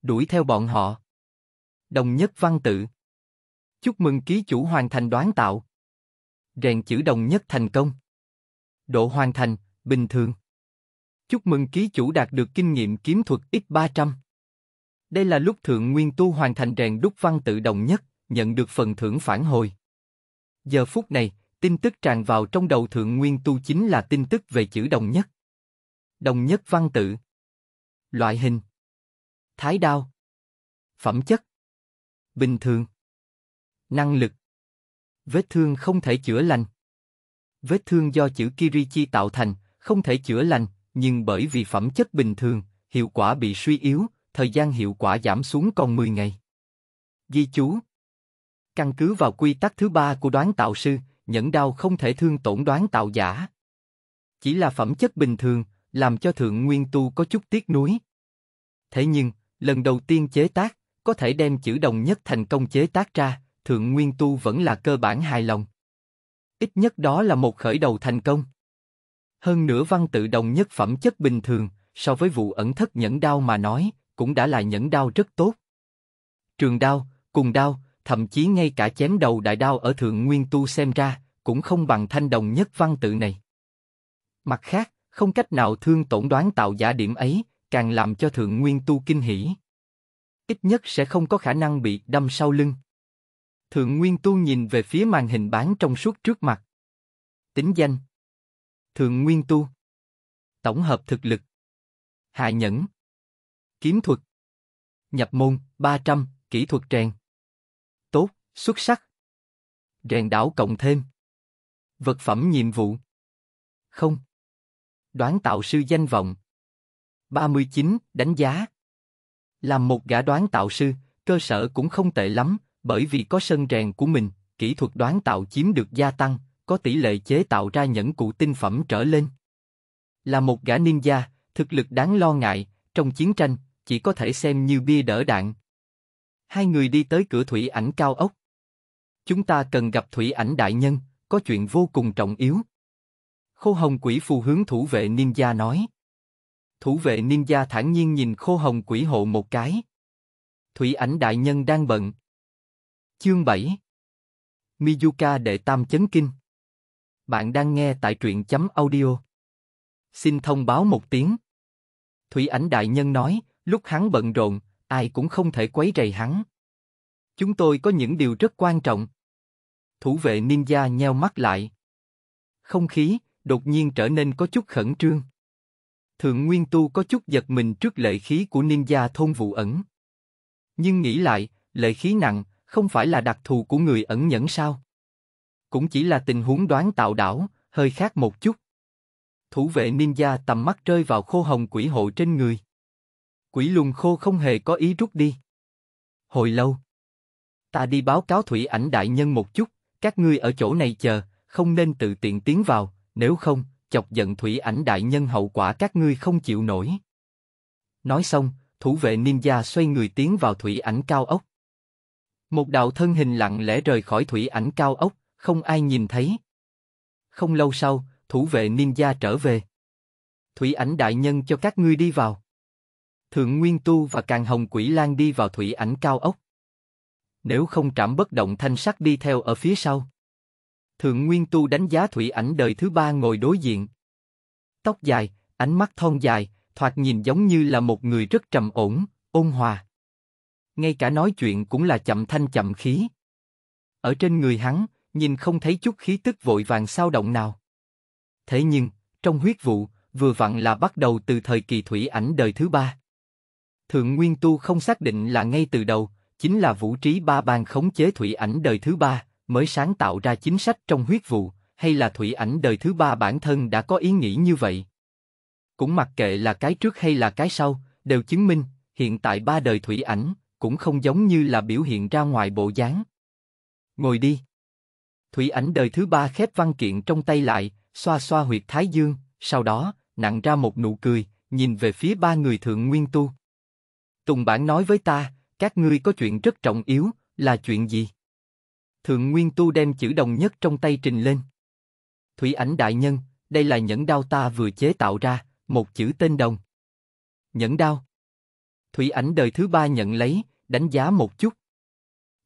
S1: đuổi theo bọn họ. Đồng Nhất Văn Tự Chúc mừng ký chủ hoàn thành đoán tạo. Rèn chữ Đồng Nhất thành công độ hoàn thành, bình thường. Chúc mừng ký chủ đạt được kinh nghiệm kiếm thuật X300. Đây là lúc thượng nguyên tu hoàn thành rèn đúc văn tự đồng nhất, nhận được phần thưởng phản hồi. Giờ phút này, tin tức tràn vào trong đầu thượng nguyên tu chính là tin tức về chữ đồng nhất. Đồng nhất văn tự. Loại hình. Thái đao. Phẩm chất. Bình thường. Năng lực. Vết thương không thể chữa lành. Vết thương do chữ Kirichi tạo thành, không thể chữa lành, nhưng bởi vì phẩm chất bình thường, hiệu quả bị suy yếu, thời gian hiệu quả giảm xuống còn 10 ngày. Ghi chú Căn cứ vào quy tắc thứ ba của đoán tạo sư, nhẫn đau không thể thương tổn đoán tạo giả. Chỉ là phẩm chất bình thường, làm cho thượng nguyên tu có chút tiếc nuối. Thế nhưng, lần đầu tiên chế tác, có thể đem chữ đồng nhất thành công chế tác ra, thượng nguyên tu vẫn là cơ bản hài lòng. Ít nhất đó là một khởi đầu thành công. Hơn nữa văn tự đồng nhất phẩm chất bình thường, so với vụ ẩn thất nhẫn đao mà nói, cũng đã là nhẫn đao rất tốt. Trường đao, cùng đao, thậm chí ngay cả chém đầu đại đao ở thượng nguyên tu xem ra, cũng không bằng thanh đồng nhất văn tự này. Mặt khác, không cách nào thương tổn đoán tạo giả điểm ấy, càng làm cho thượng nguyên tu kinh hỉ. Ít nhất sẽ không có khả năng bị đâm sau lưng. Thượng Nguyên Tu nhìn về phía màn hình bán trong suốt trước mặt. Tính danh. Thượng Nguyên Tu. Tổng hợp thực lực. Hạ nhẫn. Kiếm thuật. Nhập môn, 300, kỹ thuật rèn. Tốt, xuất sắc. Rèn đảo cộng thêm. Vật phẩm nhiệm vụ. Không. Đoán tạo sư danh vọng. 39, đánh giá. Làm một gã đoán tạo sư, cơ sở cũng không tệ lắm, bởi vì có sân rèn của mình, kỹ thuật đoán tạo chiếm được gia tăng, có tỷ lệ chế tạo ra nhẫn cụ tinh phẩm trở lên. Là một gã ninja, thực lực đáng lo ngại, trong chiến tranh, chỉ có thể xem như bia đỡ đạn. Hai người đi tới cửa thủy ảnh cao ốc. Chúng ta cần gặp thủy ảnh đại nhân, có chuyện vô cùng trọng yếu. Khô hồng quỷ phù hướng thủ vệ ninja nói. Thủ vệ ninja thản nhiên nhìn khô hồng quỷ hộ một cái. Thủy ảnh đại nhân đang bận, Chương 7 Mizuka đệ tam chấn kinh Bạn đang nghe tại truyện chấm audio. Xin thông báo một tiếng. Thủy ảnh đại nhân nói, lúc hắn bận rộn, ai cũng không thể quấy rầy hắn. Chúng tôi có những điều rất quan trọng. Thủ vệ ninja nheo mắt lại. Không khí, đột nhiên trở nên có chút khẩn trương. Thượng Nguyên Tu có chút giật mình trước lệ khí của ninja thôn vụ ẩn. Nhưng nghĩ lại, lệ khí nặng, không phải là đặc thù của người ẩn nhẫn sao? Cũng chỉ là tình huống đoán tạo đảo, hơi khác một chút. Thủ vệ ninja tầm mắt rơi vào khô hồng quỷ hộ trên người. Quỷ lùng khô không hề có ý rút đi. Hồi lâu. Ta đi báo cáo thủy ảnh đại nhân một chút, các ngươi ở chỗ này chờ, không nên tự tiện tiến vào, nếu không, chọc giận thủy ảnh đại nhân hậu quả các ngươi không chịu nổi. Nói xong, thủ vệ ninja xoay người tiến vào thủy ảnh cao ốc. Một đạo thân hình lặng lẽ rời khỏi thủy ảnh cao ốc, không ai nhìn thấy. Không lâu sau, thủ vệ ninja trở về. Thủy ảnh đại nhân cho các ngươi đi vào. Thượng Nguyên Tu và Càng Hồng Quỷ Lan đi vào thủy ảnh cao ốc. Nếu không trảm bất động thanh sắc đi theo ở phía sau. Thượng Nguyên Tu đánh giá thủy ảnh đời thứ ba ngồi đối diện. Tóc dài, ánh mắt thon dài, thoạt nhìn giống như là một người rất trầm ổn, ôn hòa ngay cả nói chuyện cũng là chậm thanh chậm khí. Ở trên người hắn, nhìn không thấy chút khí tức vội vàng sao động nào. Thế nhưng, trong huyết vụ, vừa vặn là bắt đầu từ thời kỳ thủy ảnh đời thứ ba. Thượng Nguyên Tu không xác định là ngay từ đầu, chính là vũ trí ba bang khống chế thủy ảnh đời thứ ba, mới sáng tạo ra chính sách trong huyết vụ, hay là thủy ảnh đời thứ ba bản thân đã có ý nghĩ như vậy. Cũng mặc kệ là cái trước hay là cái sau, đều chứng minh, hiện tại ba đời thủy ảnh, cũng không giống như là biểu hiện ra ngoài bộ dáng. Ngồi đi. Thủy ảnh đời thứ ba khép văn kiện trong tay lại, xoa xoa huyệt thái dương, sau đó, nặng ra một nụ cười, nhìn về phía ba người thượng nguyên tu. Tùng bản nói với ta, các ngươi có chuyện rất trọng yếu, là chuyện gì? Thượng nguyên tu đem chữ đồng nhất trong tay trình lên. Thủy ảnh đại nhân, đây là nhẫn đao ta vừa chế tạo ra, một chữ tên đồng. Nhẫn đao. Thủy ảnh đời thứ ba nhận lấy, đánh giá một chút.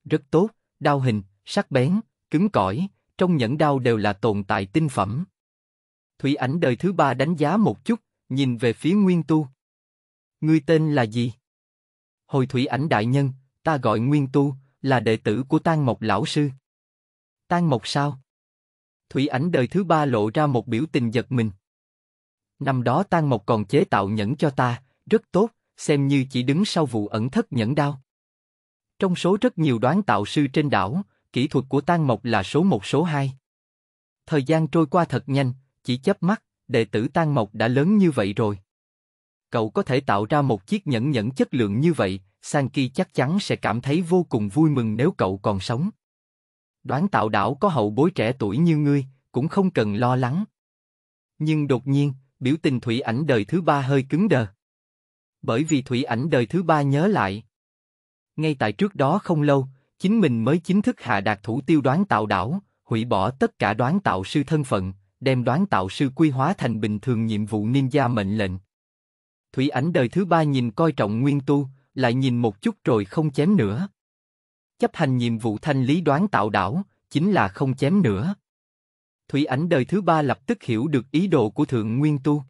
S1: Rất tốt, đao hình, sắc bén, cứng cỏi, trong nhẫn đao đều là tồn tại tinh phẩm. Thủy ảnh đời thứ ba đánh giá một chút, nhìn về phía Nguyên Tu. Ngươi tên là gì? Hồi thủy ảnh đại nhân, ta gọi Nguyên Tu, là đệ tử của Tan Mộc lão sư. Tan Mộc sao? Thủy ảnh đời thứ ba lộ ra một biểu tình giật mình. Năm đó Tan Mộc còn chế tạo nhẫn cho ta, rất tốt, xem như chỉ đứng sau vụ ẩn thất nhẫn đao. Trong số rất nhiều đoán tạo sư trên đảo, kỹ thuật của Tan Mộc là số một số hai. Thời gian trôi qua thật nhanh, chỉ chớp mắt, đệ tử Tan Mộc đã lớn như vậy rồi. Cậu có thể tạo ra một chiếc nhẫn nhẫn chất lượng như vậy, Sanki chắc chắn sẽ cảm thấy vô cùng vui mừng nếu cậu còn sống. Đoán tạo đảo có hậu bối trẻ tuổi như ngươi, cũng không cần lo lắng. Nhưng đột nhiên, biểu tình Thủy Ảnh đời thứ ba hơi cứng đờ. Bởi vì Thủy Ảnh đời thứ ba nhớ lại, ngay tại trước đó không lâu, chính mình mới chính thức hạ đạt thủ tiêu đoán tạo đảo, hủy bỏ tất cả đoán tạo sư thân phận, đem đoán tạo sư quy hóa thành bình thường nhiệm vụ ninja mệnh lệnh. Thủy ảnh đời thứ ba nhìn coi trọng nguyên tu, lại nhìn một chút rồi không chém nữa. Chấp hành nhiệm vụ thanh lý đoán tạo đảo, chính là không chém nữa. Thủy ảnh đời thứ ba lập tức hiểu được ý đồ của thượng nguyên tu.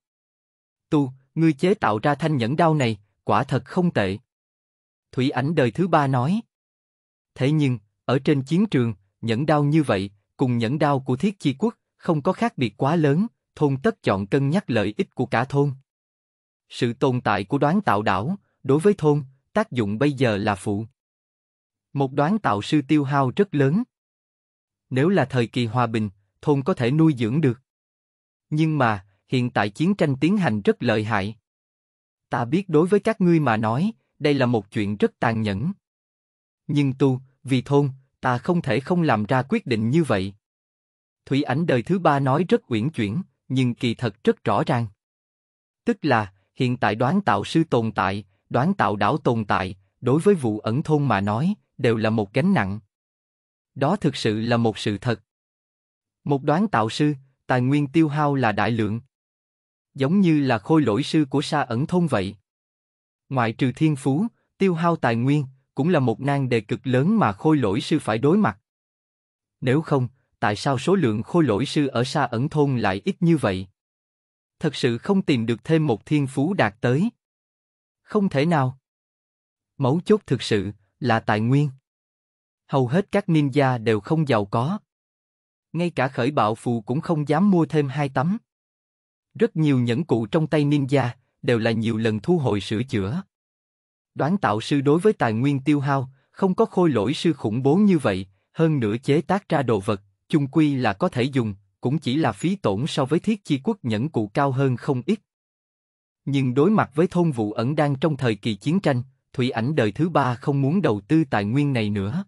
S1: Tu, ngươi chế tạo ra thanh nhẫn đao này, quả thật không tệ. Thủy Ảnh đời thứ ba nói. Thế nhưng, ở trên chiến trường, nhẫn đau như vậy, cùng nhẫn đau của thiết chi quốc, không có khác biệt quá lớn, thôn tất chọn cân nhắc lợi ích của cả thôn. Sự tồn tại của đoán tạo đảo, đối với thôn, tác dụng bây giờ là phụ. Một đoán tạo sư tiêu hao rất lớn. Nếu là thời kỳ hòa bình, thôn có thể nuôi dưỡng được. Nhưng mà, hiện tại chiến tranh tiến hành rất lợi hại. Ta biết đối với các ngươi mà nói, đây là một chuyện rất tàn nhẫn. Nhưng tu, vì thôn, ta không thể không làm ra quyết định như vậy. Thủy Ảnh đời thứ ba nói rất uyển chuyển, nhưng kỳ thật rất rõ ràng. Tức là, hiện tại đoán tạo sư tồn tại, đoán tạo đảo tồn tại, đối với vụ ẩn thôn mà nói, đều là một gánh nặng. Đó thực sự là một sự thật. Một đoán tạo sư, tài nguyên tiêu hao là đại lượng. Giống như là khôi lỗi sư của sa ẩn thôn vậy. Ngoại trừ thiên phú, tiêu hao tài nguyên, cũng là một nan đề cực lớn mà khôi lỗi sư phải đối mặt. Nếu không, tại sao số lượng khôi lỗi sư ở xa ẩn thôn lại ít như vậy? Thật sự không tìm được thêm một thiên phú đạt tới. Không thể nào. Mấu chốt thực sự là tài nguyên. Hầu hết các ninja đều không giàu có. Ngay cả khởi bạo phù cũng không dám mua thêm hai tấm. Rất nhiều nhẫn cụ trong tay ninja đều là nhiều lần thu hồi sửa chữa. Đoán tạo sư đối với tài nguyên tiêu hao, không có khôi lỗi sư khủng bố như vậy, hơn nữa chế tác ra đồ vật, chung quy là có thể dùng, cũng chỉ là phí tổn so với thiết chi quốc nhẫn cụ cao hơn không ít. Nhưng đối mặt với thôn vụ ẩn đang trong thời kỳ chiến tranh, Thủy Ảnh đời thứ ba không muốn đầu tư tài nguyên này nữa.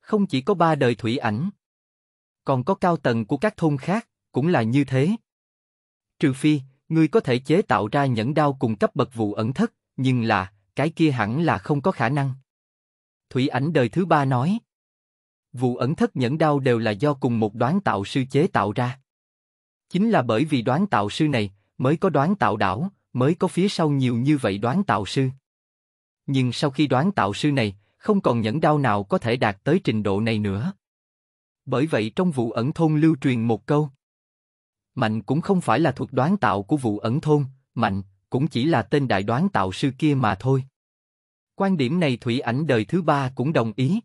S1: Không chỉ có ba đời Thủy Ảnh, còn có cao tầng của các thôn khác, cũng là như thế. Trừ phi, Ngươi có thể chế tạo ra nhẫn đao cùng cấp bậc vụ ẩn thất, nhưng là, cái kia hẳn là không có khả năng. Thủy ảnh đời thứ ba nói. Vụ ẩn thất nhẫn đao đều là do cùng một đoán tạo sư chế tạo ra. Chính là bởi vì đoán tạo sư này, mới có đoán tạo đảo, mới có phía sau nhiều như vậy đoán tạo sư. Nhưng sau khi đoán tạo sư này, không còn nhẫn đao nào có thể đạt tới trình độ này nữa. Bởi vậy trong vụ ẩn thôn lưu truyền một câu. Mạnh cũng không phải là thuật đoán tạo của vụ ẩn thôn, Mạnh cũng chỉ là tên đại đoán tạo sư kia mà thôi. Quan điểm này Thủy Ảnh đời thứ ba cũng đồng ý.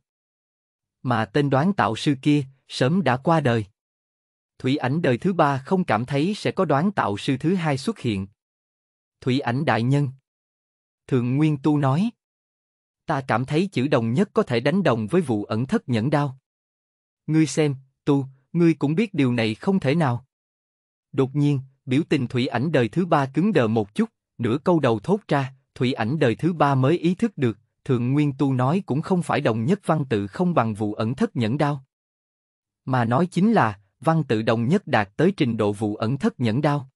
S1: Mà tên đoán tạo sư kia sớm đã qua đời. Thủy Ảnh đời thứ ba không cảm thấy sẽ có đoán tạo sư thứ hai xuất hiện. Thủy Ảnh đại nhân. Thượng Nguyên Tu nói. Ta cảm thấy chữ đồng nhất có thể đánh đồng với vụ ẩn thất nhẫn đao. Ngươi xem, Tu, ngươi cũng biết điều này không thể nào. Đột nhiên, biểu tình Thủy Ảnh đời thứ ba cứng đờ một chút, nửa câu đầu thốt ra, Thủy Ảnh đời thứ ba mới ý thức được, Thượng Nguyên Tu nói cũng không phải đồng nhất văn tự không bằng vụ ẩn thất nhẫn đao. Mà nói chính là, văn tự đồng nhất đạt tới trình độ vụ ẩn thất nhẫn đao.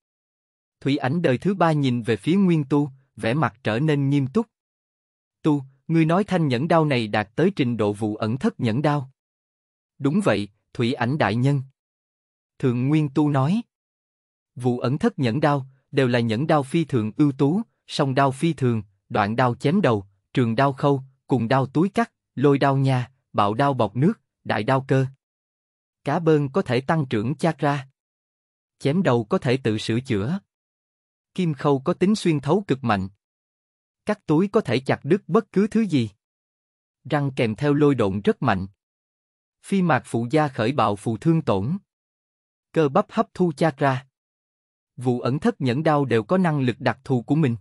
S1: Thủy Ảnh đời thứ ba nhìn về phía Nguyên Tu, vẻ mặt trở nên nghiêm túc. Tu, ngươi nói thanh nhẫn đao này đạt tới trình độ vụ ẩn thất nhẫn đao. Đúng vậy, Thủy Ảnh đại nhân. Thượng Nguyên Tu nói. Vụ ẩn thất nhẫn đao, đều là nhẫn đao phi thường ưu tú, song đao phi thường, đoạn đao chém đầu, trường đao khâu, cùng đao túi cắt, lôi đao nha, bạo đao bọc nước, đại đao cơ. Cá bơn có thể tăng trưởng chakra, Chém đầu có thể tự sửa chữa. Kim khâu có tính xuyên thấu cực mạnh. Cắt túi có thể chặt đứt bất cứ thứ gì. Răng kèm theo lôi độn rất mạnh. Phi mạc phụ gia khởi bạo phụ thương tổn. Cơ bắp hấp thu chakra vụ ẩn thất nhẫn đao đều có năng lực đặc thù của mình.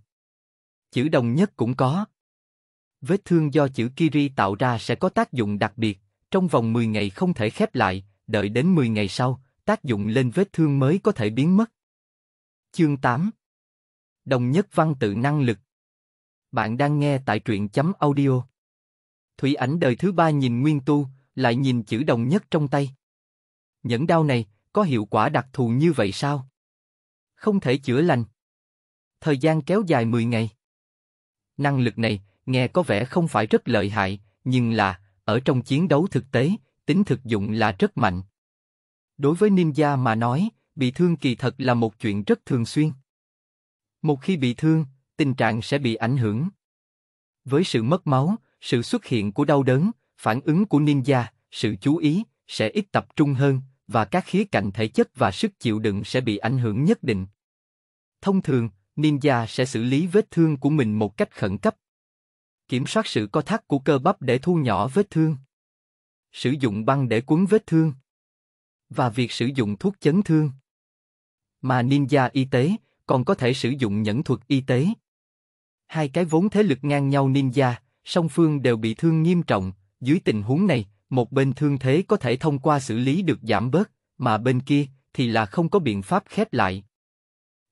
S1: Chữ đồng nhất cũng có. Vết thương do chữ Kiri tạo ra sẽ có tác dụng đặc biệt, trong vòng 10 ngày không thể khép lại, đợi đến 10 ngày sau, tác dụng lên vết thương mới có thể biến mất. Chương 8 Đồng nhất văn tự năng lực Bạn đang nghe tại truyện chấm audio. Thủy ảnh đời thứ ba nhìn nguyên tu, lại nhìn chữ đồng nhất trong tay. Nhẫn đao này, có hiệu quả đặc thù như vậy sao? không thể chữa lành. Thời gian kéo dài 10 ngày. Năng lực này nghe có vẻ không phải rất lợi hại, nhưng là ở trong chiến đấu thực tế, tính thực dụng là rất mạnh. Đối với ninja mà nói, bị thương kỳ thật là một chuyện rất thường xuyên. Một khi bị thương, tình trạng sẽ bị ảnh hưởng. Với sự mất máu, sự xuất hiện của đau đớn, phản ứng của ninja, sự chú ý sẽ ít tập trung hơn, và các khía cạnh thể chất và sức chịu đựng sẽ bị ảnh hưởng nhất định. Thông thường, ninja sẽ xử lý vết thương của mình một cách khẩn cấp. Kiểm soát sự co thắt của cơ bắp để thu nhỏ vết thương. Sử dụng băng để cuốn vết thương. Và việc sử dụng thuốc chấn thương. Mà ninja y tế còn có thể sử dụng nhẫn thuật y tế. Hai cái vốn thế lực ngang nhau ninja, song phương đều bị thương nghiêm trọng, dưới tình huống này, một bên thương thế có thể thông qua xử lý được giảm bớt, mà bên kia thì là không có biện pháp khép lại.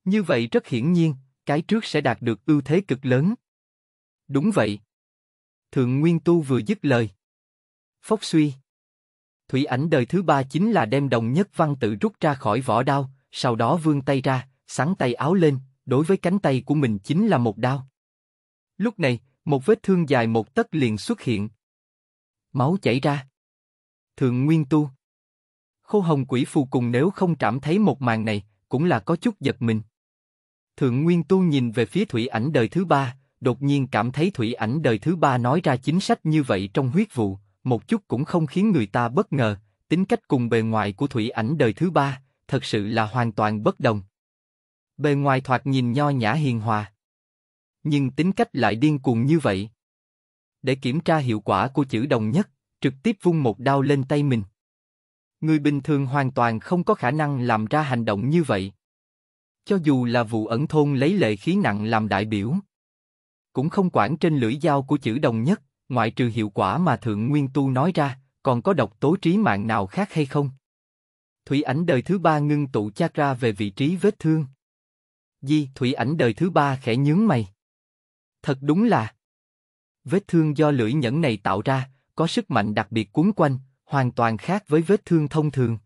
S1: Như vậy rất hiển nhiên, cái trước sẽ đạt được ưu thế cực lớn. Đúng vậy. Thượng Nguyên Tu vừa dứt lời. Phốc suy. Thủy ảnh đời thứ ba chính là đem đồng nhất văn tự rút ra khỏi vỏ đao, sau đó vươn tay ra, sáng tay áo lên, đối với cánh tay của mình chính là một đao. Lúc này, một vết thương dài một tấc liền xuất hiện máu chảy ra. Thượng Nguyên Tu Khô Hồng Quỷ Phù cùng nếu không cảm thấy một màn này, cũng là có chút giật mình. Thượng Nguyên Tu nhìn về phía Thủy Ảnh đời thứ ba, đột nhiên cảm thấy Thủy Ảnh đời thứ ba nói ra chính sách như vậy trong huyết vụ, một chút cũng không khiến người ta bất ngờ, tính cách cùng bề ngoài của Thủy Ảnh đời thứ ba, thật sự là hoàn toàn bất đồng. Bề ngoài thoạt nhìn nho nhã hiền hòa, nhưng tính cách lại điên cuồng như vậy. Để kiểm tra hiệu quả của chữ đồng nhất, trực tiếp vung một đao lên tay mình. Người bình thường hoàn toàn không có khả năng làm ra hành động như vậy. Cho dù là vụ ẩn thôn lấy lệ khí nặng làm đại biểu, cũng không quản trên lưỡi dao của chữ đồng nhất, ngoại trừ hiệu quả mà Thượng Nguyên Tu nói ra, còn có độc tố trí mạng nào khác hay không? Thủy ảnh đời thứ ba ngưng tụ chát ra về vị trí vết thương. Di, thủy ảnh đời thứ ba khẽ nhướng mày. Thật đúng là Vết thương do lưỡi nhẫn này tạo ra, có sức mạnh đặc biệt cuốn quanh, hoàn toàn khác với vết thương thông thường.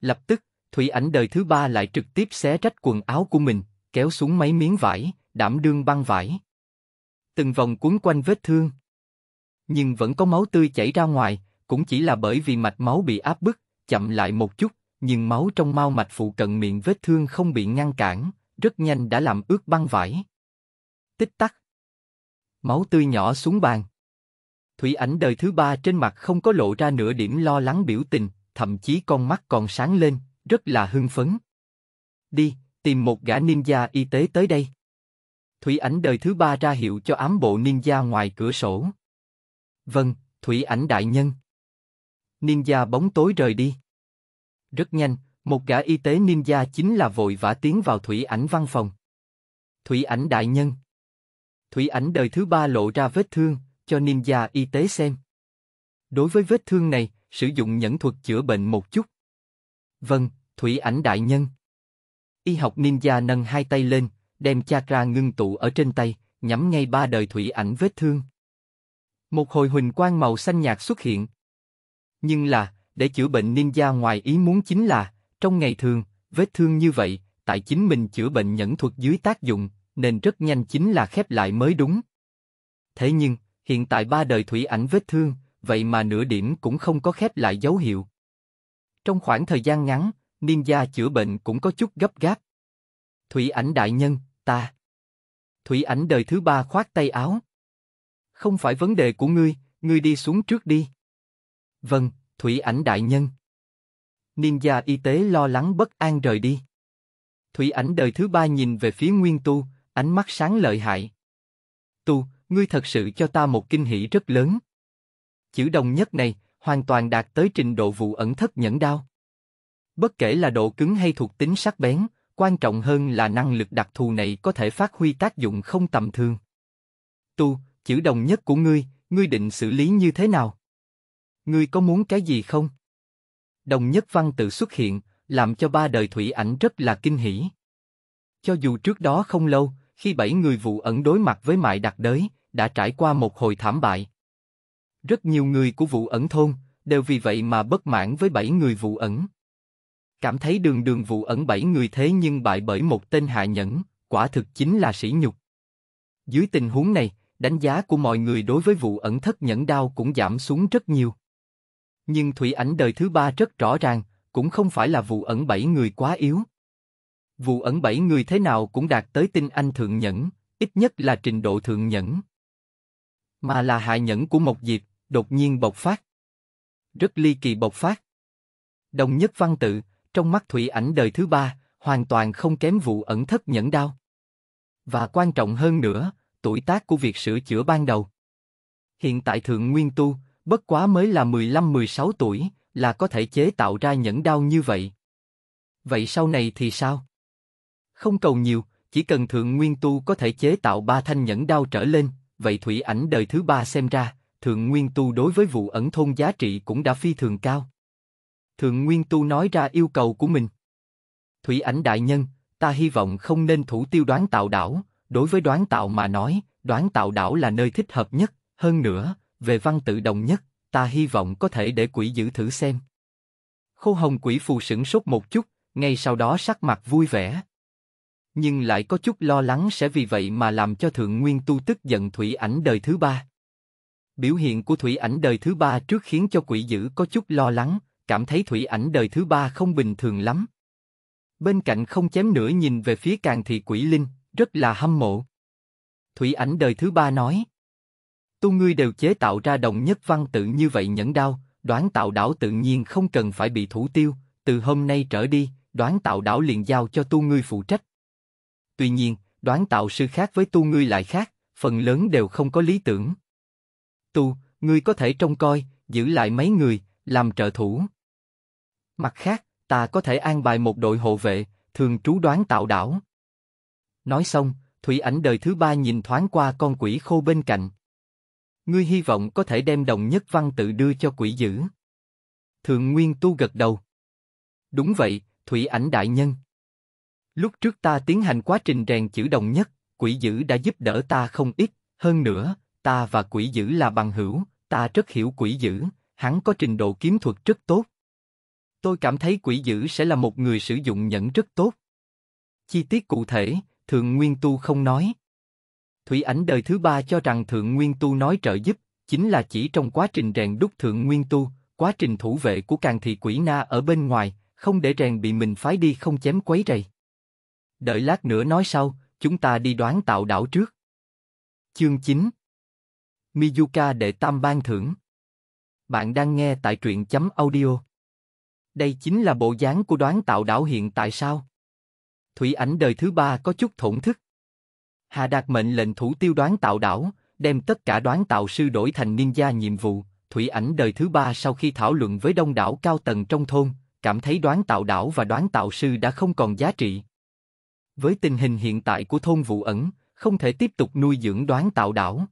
S1: Lập tức, Thủy ảnh đời thứ ba lại trực tiếp xé rách quần áo của mình, kéo xuống mấy miếng vải, đảm đương băng vải. Từng vòng cuốn quanh vết thương. Nhưng vẫn có máu tươi chảy ra ngoài, cũng chỉ là bởi vì mạch máu bị áp bức, chậm lại một chút, nhưng máu trong mao mạch phụ cận miệng vết thương không bị ngăn cản, rất nhanh đã làm ướt băng vải. Tích tắc, Máu tươi nhỏ xuống bàn. Thủy ảnh đời thứ ba trên mặt không có lộ ra nửa điểm lo lắng biểu tình, thậm chí con mắt còn sáng lên, rất là hưng phấn. Đi, tìm một gã ninja y tế tới đây. Thủy ảnh đời thứ ba ra hiệu cho ám bộ ninja ngoài cửa sổ. Vâng, thủy ảnh đại nhân. Ninja bóng tối rời đi. Rất nhanh, một gã y tế ninja chính là vội vã tiến vào thủy ảnh văn phòng. Thủy ảnh đại nhân. Thủy ảnh đời thứ ba lộ ra vết thương, cho ninja y tế xem. Đối với vết thương này, sử dụng nhẫn thuật chữa bệnh một chút. Vâng, Thủy ảnh đại nhân. Y học ninja nâng hai tay lên, đem chakra ngưng tụ ở trên tay, nhắm ngay ba đời Thủy ảnh vết thương. Một hồi huỳnh quang màu xanh nhạt xuất hiện. Nhưng là, để chữa bệnh ninja ngoài ý muốn chính là, trong ngày thường, vết thương như vậy, tại chính mình chữa bệnh nhẫn thuật dưới tác dụng, nên rất nhanh chính là khép lại mới đúng. Thế nhưng, hiện tại ba đời thủy ảnh vết thương, vậy mà nửa điểm cũng không có khép lại dấu hiệu. Trong khoảng thời gian ngắn, ninja chữa bệnh cũng có chút gấp gáp. Thủy ảnh đại nhân, ta. Thủy ảnh đời thứ ba khoát tay áo. Không phải vấn đề của ngươi, ngươi đi xuống trước đi. Vâng, thủy ảnh đại nhân. Ninja y tế lo lắng bất an rời đi. Thủy ảnh đời thứ ba nhìn về phía Nguyên Tu, ánh mắt sáng lợi hại. Tu, ngươi thật sự cho ta một kinh hỉ rất lớn. Chữ đồng nhất này, hoàn toàn đạt tới trình độ vụ ẩn thất nhẫn đao. Bất kể là độ cứng hay thuộc tính sắc bén, quan trọng hơn là năng lực đặc thù này có thể phát huy tác dụng không tầm thường. Tu, chữ đồng nhất của ngươi, ngươi định xử lý như thế nào? Ngươi có muốn cái gì không? Đồng nhất văn tự xuất hiện, làm cho ba đời thủy ảnh rất là kinh hỉ. Cho dù trước đó không lâu, khi bảy người vụ ẩn đối mặt với mại đặc đới, đã trải qua một hồi thảm bại. Rất nhiều người của vụ ẩn thôn, đều vì vậy mà bất mãn với bảy người vụ ẩn. Cảm thấy đường đường vụ ẩn bảy người thế nhưng bại bởi một tên hạ nhẫn, quả thực chính là sỉ nhục. Dưới tình huống này, đánh giá của mọi người đối với vụ ẩn thất nhẫn đau cũng giảm xuống rất nhiều. Nhưng Thủy Ảnh đời thứ ba rất rõ ràng, cũng không phải là vụ ẩn bảy người quá yếu, Vụ ẩn bảy người thế nào cũng đạt tới tinh anh thượng nhẫn, ít nhất là trình độ thượng nhẫn. Mà là hạ nhẫn của Mộc Diệp, đột nhiên bộc phát. Rất ly kỳ bộc phát. Đồng nhất văn tự, trong mắt Thủy ảnh đời thứ ba, hoàn toàn không kém vụ ẩn thất nhẫn đau. Và quan trọng hơn nữa, tuổi tác của việc sửa chữa ban đầu. Hiện tại thượng nguyên tu, bất quá mới là 15-16 tuổi, là có thể chế tạo ra nhẫn đau như vậy. Vậy sau này thì sao? Không cầu nhiều, chỉ cần thượng nguyên tu có thể chế tạo ba thanh nhẫn đao trở lên, vậy thủy ảnh đời thứ ba xem ra, thượng nguyên tu đối với vụ ẩn thôn giá trị cũng đã phi thường cao. Thượng nguyên tu nói ra yêu cầu của mình. Thủy ảnh đại nhân, ta hy vọng không nên thủ tiêu đoán tạo đảo, đối với đoán tạo mà nói, đoán tạo đảo là nơi thích hợp nhất, hơn nữa, về văn tự đồng nhất, ta hy vọng có thể để quỷ giữ thử xem. Khô hồng quỷ phù sửng sốt một chút, ngay sau đó sắc mặt vui vẻ nhưng lại có chút lo lắng sẽ vì vậy mà làm cho thượng nguyên tu tức giận thủy ảnh đời thứ ba. Biểu hiện của thủy ảnh đời thứ ba trước khiến cho quỷ dữ có chút lo lắng, cảm thấy thủy ảnh đời thứ ba không bình thường lắm. Bên cạnh không chém nữa nhìn về phía càng thì quỷ linh, rất là hâm mộ. Thủy ảnh đời thứ ba nói, tu ngươi đều chế tạo ra đồng nhất văn tự như vậy nhẫn đau, đoán tạo đảo tự nhiên không cần phải bị thủ tiêu, từ hôm nay trở đi, đoán tạo đảo liền giao cho tu ngươi phụ trách. Tuy nhiên, đoán tạo sư khác với tu ngươi lại khác, phần lớn đều không có lý tưởng. Tu, ngươi có thể trông coi, giữ lại mấy người, làm trợ thủ. Mặt khác, ta có thể an bài một đội hộ vệ, thường trú đoán tạo đảo. Nói xong, Thủy ảnh đời thứ ba nhìn thoáng qua con quỷ khô bên cạnh. Ngươi hy vọng có thể đem đồng nhất văn tự đưa cho quỷ giữ. Thượng Nguyên Tu gật đầu. Đúng vậy, Thủy ảnh đại nhân. Lúc trước ta tiến hành quá trình rèn chữ đồng nhất, quỷ dữ đã giúp đỡ ta không ít, hơn nữa, ta và quỷ dữ là bằng hữu, ta rất hiểu quỷ dữ, hắn có trình độ kiếm thuật rất tốt. Tôi cảm thấy quỷ dữ sẽ là một người sử dụng nhẫn rất tốt. Chi tiết cụ thể, Thượng Nguyên Tu không nói. Thủy ảnh đời thứ ba cho rằng Thượng Nguyên Tu nói trợ giúp, chính là chỉ trong quá trình rèn đúc Thượng Nguyên Tu, quá trình thủ vệ của càng thị quỷ na ở bên ngoài, không để rèn bị mình phái đi không chém quấy rầy. Đợi lát nữa nói sau, chúng ta đi đoán tạo đảo trước. Chương 9 miyuka đệ tam ban thưởng Bạn đang nghe tại truyện chấm audio. Đây chính là bộ dáng của đoán tạo đảo hiện tại sao? Thủy ảnh đời thứ ba có chút thổn thức. Hà đạt mệnh lệnh thủ tiêu đoán tạo đảo, đem tất cả đoán tạo sư đổi thành niên gia nhiệm vụ. Thủy ảnh đời thứ ba sau khi thảo luận với đông đảo cao tầng trong thôn, cảm thấy đoán tạo đảo và đoán tạo sư đã không còn giá trị. Với tình hình hiện tại của thôn vụ ẩn, không thể tiếp tục nuôi dưỡng đoán tạo đảo.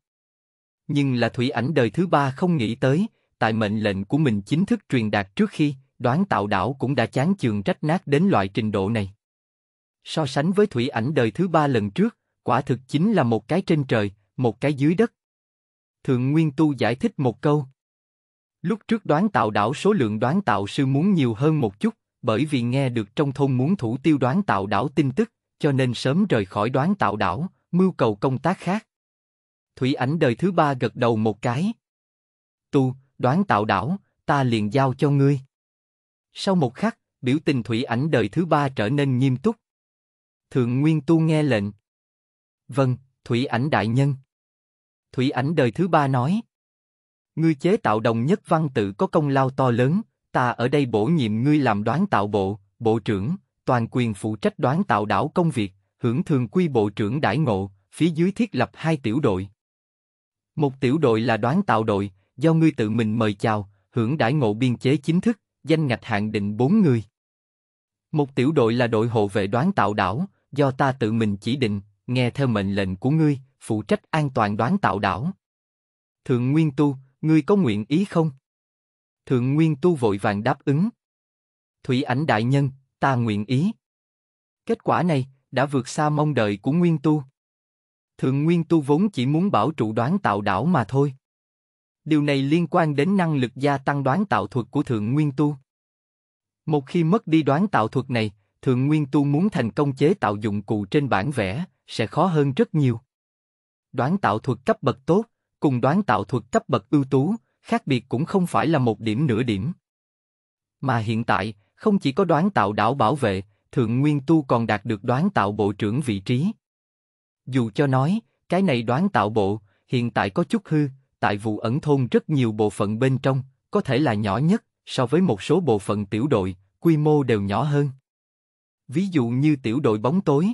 S1: Nhưng là thủy ảnh đời thứ ba không nghĩ tới, tại mệnh lệnh của mình chính thức truyền đạt trước khi, đoán tạo đảo cũng đã chán chường trách nát đến loại trình độ này. So sánh với thủy ảnh đời thứ ba lần trước, quả thực chính là một cái trên trời, một cái dưới đất. Thượng Nguyên Tu giải thích một câu. Lúc trước đoán tạo đảo số lượng đoán tạo sư muốn nhiều hơn một chút, bởi vì nghe được trong thôn muốn thủ tiêu đoán tạo đảo tin tức, cho nên sớm rời khỏi đoán tạo đảo, mưu cầu công tác khác. Thủy ảnh đời thứ ba gật đầu một cái. Tu, đoán tạo đảo, ta liền giao cho ngươi. Sau một khắc, biểu tình thủy ảnh đời thứ ba trở nên nghiêm túc. Thượng Nguyên Tu nghe lệnh. Vâng, thủy ảnh đại nhân. Thủy ảnh đời thứ ba nói. Ngươi chế tạo đồng nhất văn tự có công lao to lớn, ta ở đây bổ nhiệm ngươi làm đoán tạo bộ, bộ trưởng, toàn quyền phụ trách đoán tạo đảo công việc, hưởng thường quy bộ trưởng đại ngộ, phía dưới thiết lập hai tiểu đội. Một tiểu đội là đoán tạo đội, do ngươi tự mình mời chào, hưởng đại ngộ biên chế chính thức, danh ngạch hạn định 4 người. Một tiểu đội là đội hộ vệ đoán tạo đảo, do ta tự mình chỉ định, nghe theo mệnh lệnh của ngươi, phụ trách an toàn đoán tạo đảo. Thượng Nguyên Tu, ngươi có nguyện ý không? Thượng Nguyên Tu vội vàng đáp ứng. Thủy ảnh đại nhân, ta nguyện ý. Kết quả này đã vượt xa mong đợi của Nguyên Tu. Thượng Nguyên Tu vốn chỉ muốn bảo trụ đoán tạo đảo mà thôi. Điều này liên quan đến năng lực gia tăng đoán tạo thuật của Thượng Nguyên Tu. Một khi mất đi đoán tạo thuật này, Thượng Nguyên Tu muốn thành công chế tạo dụng cụ trên bản vẽ, sẽ khó hơn rất nhiều. Đoán tạo thuật cấp bậc tốt, cùng đoán tạo thuật cấp bậc ưu tú, khác biệt cũng không phải là một điểm nửa điểm. Mà hiện tại, không chỉ có đoán tạo đảo bảo vệ, Thượng Nguyên Tu còn đạt được đoán tạo bộ trưởng vị trí. Dù cho nói, cái này đoán tạo bộ, hiện tại có chút hư, tại vụ ẩn thôn rất nhiều bộ phận bên trong, có thể là nhỏ nhất, so với một số bộ phận tiểu đội, quy mô đều nhỏ hơn. Ví dụ như tiểu đội bóng tối.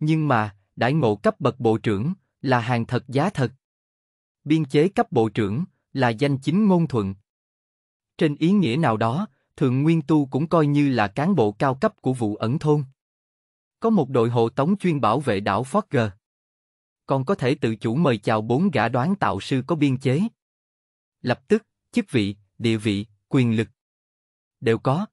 S1: Nhưng mà, đại ngộ cấp bậc bộ trưởng, là hàng thật giá thật. Biên chế cấp bộ trưởng, là danh chính ngôn thuận. Trên ý nghĩa nào đó, Thượng Nguyên Tu cũng coi như là cán bộ cao cấp của vụ ẩn thôn. Có một đội hộ tống chuyên bảo vệ đảo Forger. Còn có thể tự chủ mời chào bốn gã đoán tạo sư có biên chế. Lập tức, chức vị, địa vị, quyền lực. Đều có.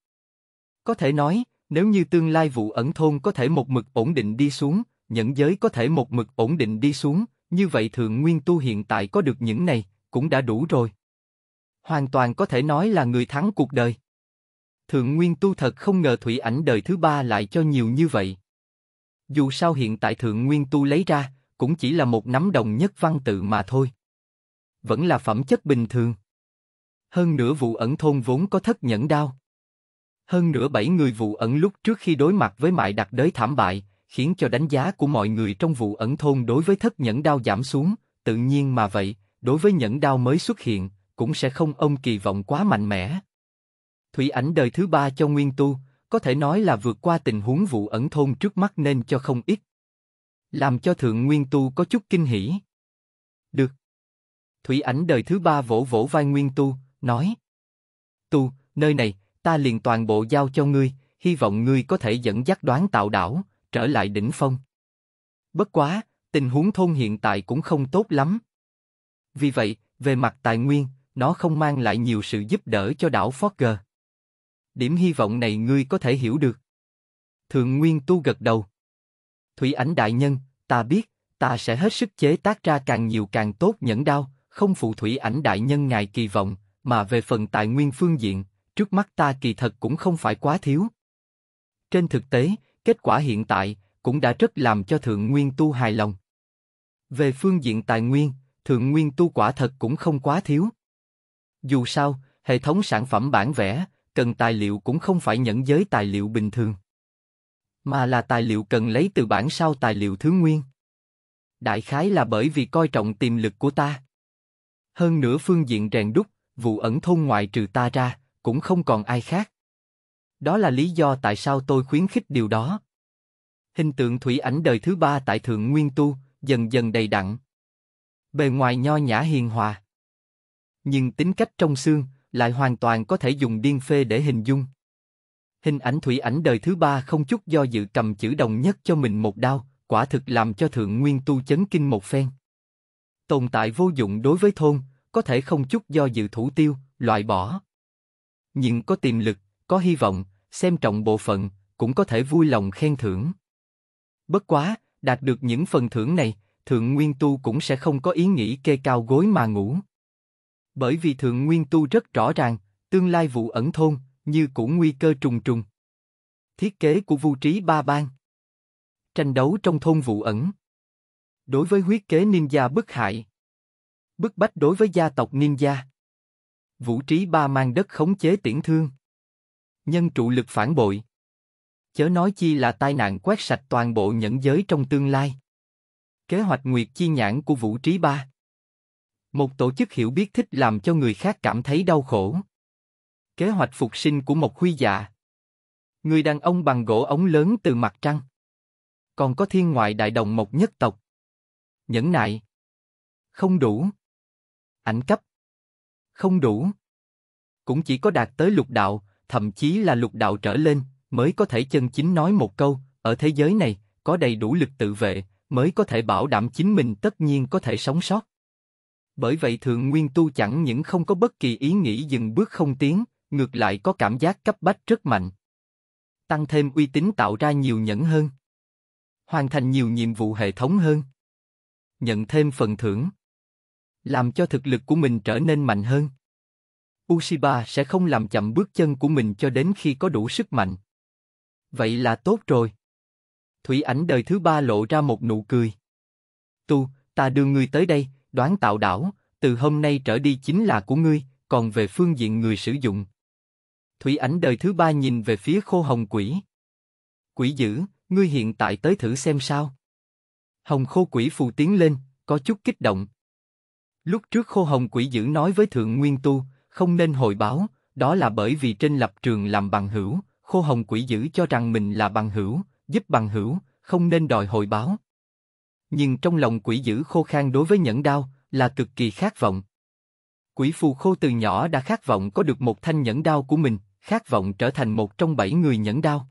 S1: Có thể nói, nếu như tương lai vụ ẩn thôn có thể một mực ổn định đi xuống, nhẫn giới có thể một mực ổn định đi xuống, như vậy Thượng Nguyên Tu hiện tại có được những này, cũng đã đủ rồi. Hoàn toàn có thể nói là người thắng cuộc đời. Thượng Nguyên Tu thật không ngờ Thủy Ảnh đời thứ ba lại cho nhiều như vậy. Dù sao hiện tại Thượng Nguyên Tu lấy ra, cũng chỉ là một nắm đồng nhất văn tự mà thôi. Vẫn là phẩm chất bình thường. Hơn nữa vụ ẩn thôn vốn có thất nhẫn đao. Hơn nữa bảy người vụ ẩn lúc trước khi đối mặt với mại đặc đới thảm bại, khiến cho đánh giá của mọi người trong vụ ẩn thôn đối với thất nhẫn đao giảm xuống, tự nhiên mà vậy, đối với nhẫn đao mới xuất hiện, cũng sẽ không ông kỳ vọng quá mạnh mẽ. Thủy ảnh đời thứ ba cho Nguyên Tu, có thể nói là vượt qua tình huống vụ ẩn thôn trước mắt nên cho không ít. Làm cho Thượng Nguyên Tu có chút kinh hỉ. Được. Thủy ảnh đời thứ ba vỗ vỗ vai Nguyên Tu, nói. Tu, nơi này, ta liền toàn bộ giao cho ngươi, hy vọng ngươi có thể dẫn dắt đoán tạo đảo, trở lại đỉnh phong. Bất quá, tình huống thôn hiện tại cũng không tốt lắm. Vì vậy, về mặt tài nguyên, nó không mang lại nhiều sự giúp đỡ cho đảo Forger. Điểm hy vọng này ngươi có thể hiểu được. Thượng Nguyên Tu gật đầu. Thủy ảnh đại nhân, ta biết, ta sẽ hết sức chế tác ra càng nhiều càng tốt nhẫn đau, không phụ thủy ảnh đại nhân ngài kỳ vọng, mà về phần tài nguyên phương diện, trước mắt ta kỳ thật cũng không phải quá thiếu. Trên thực tế, kết quả hiện tại cũng đã rất làm cho Thượng Nguyên Tu hài lòng. Về phương diện tài nguyên, Thượng Nguyên Tu quả thật cũng không quá thiếu. Dù sao, hệ thống sản phẩm bản vẽ, cần tài liệu cũng không phải nhẫn giới tài liệu bình thường, mà là tài liệu cần lấy từ bản sao tài liệu thứ nguyên. Đại khái là bởi vì coi trọng tiềm lực của ta. Hơn nữa phương diện rèn đúc, vụ ẩn thôn ngoại trừ ta ra, cũng không còn ai khác. Đó là lý do tại sao tôi khuyến khích điều đó. Hình tượng thủy ảnh đời thứ ba tại Thượng Nguyên Tu, dần dần đầy đặn. Bề ngoài nho nhã hiền hòa. Nhưng tính cách trong xương, lại hoàn toàn có thể dùng điên phê để hình dung. Hình ảnh thủy ảnh đời thứ ba không chút do dự cầm chữ đồng nhất cho mình một đao, quả thực làm cho thượng nguyên tu chấn kinh một phen. Tồn tại vô dụng đối với thôn, có thể không chút do dự thủ tiêu, loại bỏ. Nhưng có tiềm lực, có hy vọng, xem trọng bộ phận, cũng có thể vui lòng khen thưởng. Bất quá, đạt được những phần thưởng này, thượng nguyên tu cũng sẽ không có ý nghĩ kê cao gối mà ngủ. Bởi vì Thượng Nguyên Tu rất rõ ràng, tương lai vụ ẩn thôn, như cũng nguy cơ trùng trùng. Thiết kế của vũ Trí Ba Bang Tranh đấu trong thôn vụ ẩn Đối với huyết kế ninja bức hại Bức bách đối với gia tộc ninja Vũ Trí Ba mang đất khống chế tiễn thương Nhân trụ lực phản bội Chớ nói chi là tai nạn quét sạch toàn bộ nhẫn giới trong tương lai Kế hoạch nguyệt chi nhãn của Vũ Trí Ba một tổ chức hiểu biết thích làm cho người khác cảm thấy đau khổ. Kế hoạch phục sinh của một huy dạ. Người đàn ông bằng gỗ ống lớn từ mặt trăng. Còn có thiên ngoại đại đồng mộc nhất tộc. Nhẫn nại. Không đủ. Ảnh cấp. Không đủ. Cũng chỉ có đạt tới lục đạo, thậm chí là lục đạo trở lên, mới có thể chân chính nói một câu, ở thế giới này, có đầy đủ lực tự vệ, mới có thể bảo đảm chính mình tất nhiên có thể sống sót. Bởi vậy Thượng Nguyên Tu chẳng những không có bất kỳ ý nghĩ dừng bước không tiến, ngược lại có cảm giác cấp bách rất mạnh. Tăng thêm uy tín tạo ra nhiều nhẫn hơn. Hoàn thành nhiều nhiệm vụ hệ thống hơn. Nhận thêm phần thưởng. Làm cho thực lực của mình trở nên mạnh hơn. Ushiba sẽ không làm chậm bước chân của mình cho đến khi có đủ sức mạnh. Vậy là tốt rồi. Thủy ảnh đời thứ ba lộ ra một nụ cười. Tu, ta đưa ngươi tới đây, đoán tạo đảo, từ hôm nay trở đi chính là của ngươi, còn về phương diện người sử dụng. Thủy ảnh đời thứ ba nhìn về phía khô hồng quỷ. Quỷ dữ, ngươi hiện tại tới thử xem sao. Hồng khô quỷ phù tiến lên, có chút kích động. Lúc trước khô hồng quỷ dữ nói với thượng nguyên tu, không nên hồi báo, đó là bởi vì trên lập trường làm bằng hữu, khô hồng quỷ dữ cho rằng mình là bằng hữu, giúp bằng hữu, không nên đòi hồi báo nhưng trong lòng quỷ dữ khô khan đối với nhẫn đao là cực kỳ khát vọng. Quỷ phù khô từ nhỏ đã khát vọng có được một thanh nhẫn đao của mình, khát vọng trở thành một trong bảy người nhẫn đao.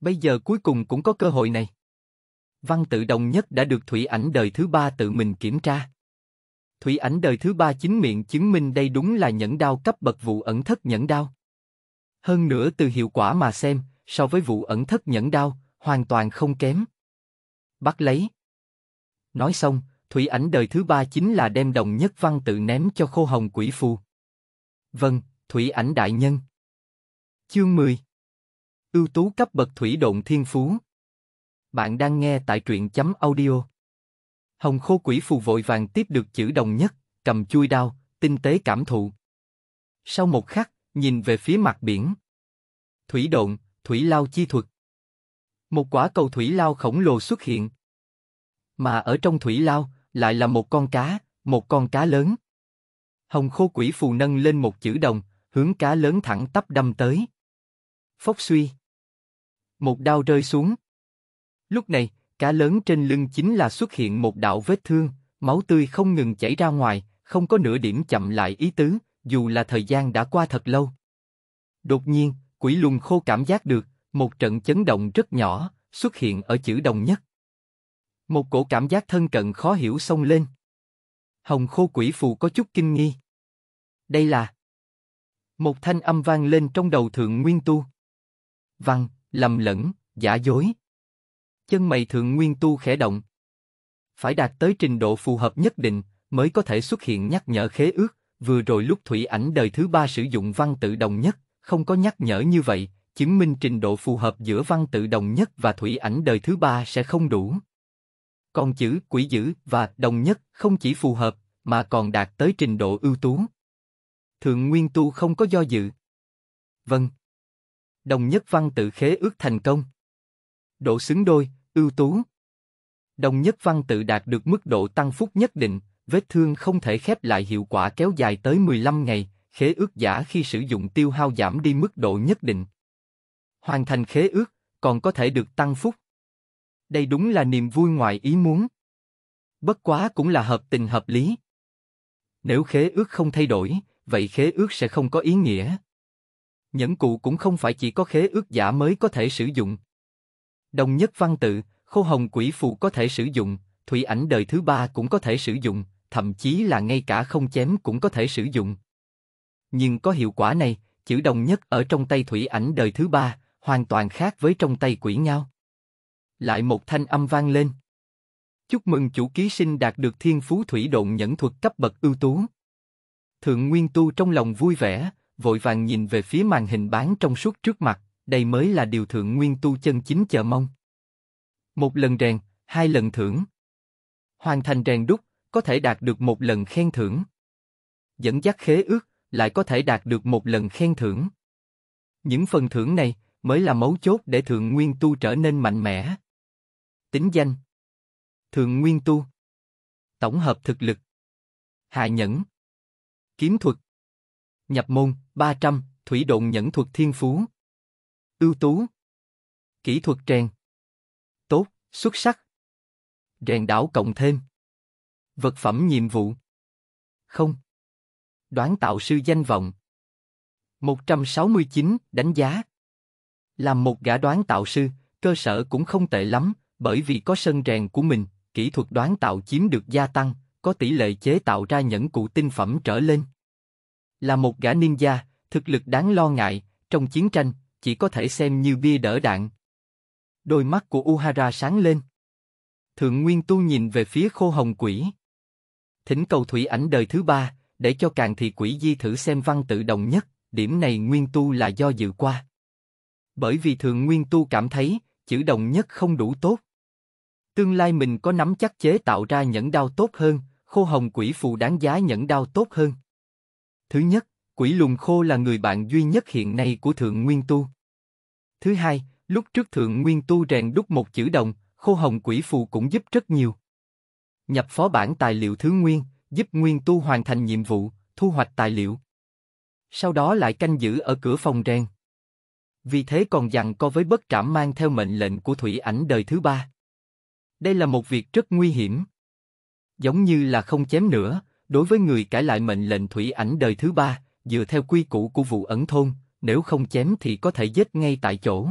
S1: Bây giờ cuối cùng cũng có cơ hội này. Văn tự đồng nhất đã được Thủy ảnh đời thứ ba tự mình kiểm tra. Thủy ảnh đời thứ ba chính miệng chứng minh đây đúng là nhẫn đao cấp bậc vụ ẩn thất nhẫn đao. Hơn nữa từ hiệu quả mà xem, so với vụ ẩn thất nhẫn đao, hoàn toàn không kém. Bắt lấy. Nói xong, Thủy Ảnh đời thứ ba chính là đem đồng nhất văn tự ném cho khô hồng quỷ phù. Vâng, Thủy Ảnh đại nhân. Chương 10 Ưu tú cấp bậc thủy độn thiên phú Bạn đang nghe tại truyện chấm audio. Hồng khô quỷ phù vội vàng tiếp được chữ đồng nhất, cầm chui đao, tinh tế cảm thụ. Sau một khắc, nhìn về phía mặt biển. Thủy độn, thủy lao chi thuật. Một quả cầu thủy lao khổng lồ xuất hiện mà ở trong thủy lao lại là một con cá, một con cá lớn. Hồng khô quỷ phù nâng lên một chữ đồng, hướng cá lớn thẳng tắp đâm tới. Phốc suy. Một đao rơi xuống. Lúc này, cá lớn trên lưng chính là xuất hiện một đạo vết thương, máu tươi không ngừng chảy ra ngoài, không có nửa điểm chậm lại ý tứ, dù là thời gian đã qua thật lâu. Đột nhiên, quỷ lùng khô cảm giác được, một trận chấn động rất nhỏ, xuất hiện ở chữ đồng nhất. Một cổ cảm giác thân cận khó hiểu xông lên. Hồng khô quỷ phù có chút kinh nghi. Đây là... Một thanh âm vang lên trong đầu thượng nguyên tu. Văn, lầm lẫn, giả dối. Chân mày thượng nguyên tu khẽ động. Phải đạt tới trình độ phù hợp nhất định mới có thể xuất hiện nhắc nhở khế ước. Vừa rồi lúc thủy ảnh đời thứ ba sử dụng văn tự đồng nhất, không có nhắc nhở như vậy, chứng minh trình độ phù hợp giữa văn tự đồng nhất và thủy ảnh đời thứ ba sẽ không đủ con chữ quỷ dữ và đồng nhất không chỉ phù hợp, mà còn đạt tới trình độ ưu tú. Thượng Nguyên Tu không có do dự. Vâng. Đồng nhất văn tự khế ước thành công. Độ xứng đôi, ưu tú. Đồng nhất văn tự đạt được mức độ tăng phúc nhất định, vết thương không thể khép lại hiệu quả kéo dài tới 15 ngày, khế ước giả khi sử dụng tiêu hao giảm đi mức độ nhất định. Hoàn thành khế ước, còn có thể được tăng phúc, đây đúng là niềm vui ngoài ý muốn. Bất quá cũng là hợp tình hợp lý. Nếu khế ước không thay đổi, vậy khế ước sẽ không có ý nghĩa. Nhẫn cụ cũng không phải chỉ có khế ước giả mới có thể sử dụng. Đồng nhất văn tự, khô hồng quỷ phù có thể sử dụng, thủy ảnh đời thứ ba cũng có thể sử dụng, thậm chí là ngay cả không chém cũng có thể sử dụng. Nhưng có hiệu quả này, chữ đồng nhất ở trong tay thủy ảnh đời thứ ba, hoàn toàn khác với trong tay quỷ nhau lại một thanh âm vang lên. Chúc mừng chủ ký sinh đạt được thiên phú thủy độn nhẫn thuật cấp bậc ưu tú. Thượng Nguyên Tu trong lòng vui vẻ, vội vàng nhìn về phía màn hình bán trong suốt trước mặt, đây mới là điều Thượng Nguyên Tu chân chính chờ mong. Một lần rèn, hai lần thưởng. Hoàn thành rèn đúc, có thể đạt được một lần khen thưởng. Dẫn dắt khế ước, lại có thể đạt được một lần khen thưởng. Những phần thưởng này mới là mấu chốt để Thượng Nguyên Tu trở nên mạnh mẽ. Tính danh thường Nguyên Tu Tổng hợp thực lực Hạ Nhẫn Kiếm thuật Nhập môn 300, Thủy Độn Nhẫn thuật Thiên Phú Ưu tú Kỹ thuật rèn Tốt, xuất sắc Rèn đảo cộng thêm Vật phẩm nhiệm vụ Không Đoán tạo sư danh vọng 169, đánh giá Làm một gã đoán tạo sư, cơ sở cũng không tệ lắm, bởi vì có sân rèn của mình, kỹ thuật đoán tạo chiếm được gia tăng, có tỷ lệ chế tạo ra nhẫn cụ tinh phẩm trở lên. Là một gã ninja, thực lực đáng lo ngại, trong chiến tranh, chỉ có thể xem như bia đỡ đạn. Đôi mắt của Uhara sáng lên. Thượng Nguyên Tu nhìn về phía khô hồng quỷ. Thỉnh cầu thủy ảnh đời thứ ba, để cho càng thì quỷ di thử xem văn tự đồng nhất, điểm này Nguyên Tu là do dự qua. Bởi vì Thượng Nguyên Tu cảm thấy, chữ đồng nhất không đủ tốt. Tương lai mình có nắm chắc chế tạo ra nhẫn đao tốt hơn, khô hồng quỷ phù đáng giá nhẫn đao tốt hơn. Thứ nhất, quỷ lùng khô là người bạn duy nhất hiện nay của Thượng Nguyên Tu. Thứ hai, lúc trước Thượng Nguyên Tu rèn đúc một chữ đồng, khô hồng quỷ phù cũng giúp rất nhiều. Nhập phó bản tài liệu thứ nguyên, giúp Nguyên Tu hoàn thành nhiệm vụ, thu hoạch tài liệu. Sau đó lại canh giữ ở cửa phòng rèn. Vì thế còn dặn co với bất trảm mang theo mệnh lệnh của Thủy Ảnh đời thứ ba. Đây là một việc rất nguy hiểm. Giống như là không chém nữa, đối với người cải lại mệnh lệnh thủy ảnh đời thứ ba, dựa theo quy củ của vụ ẩn thôn, nếu không chém thì có thể giết ngay tại chỗ.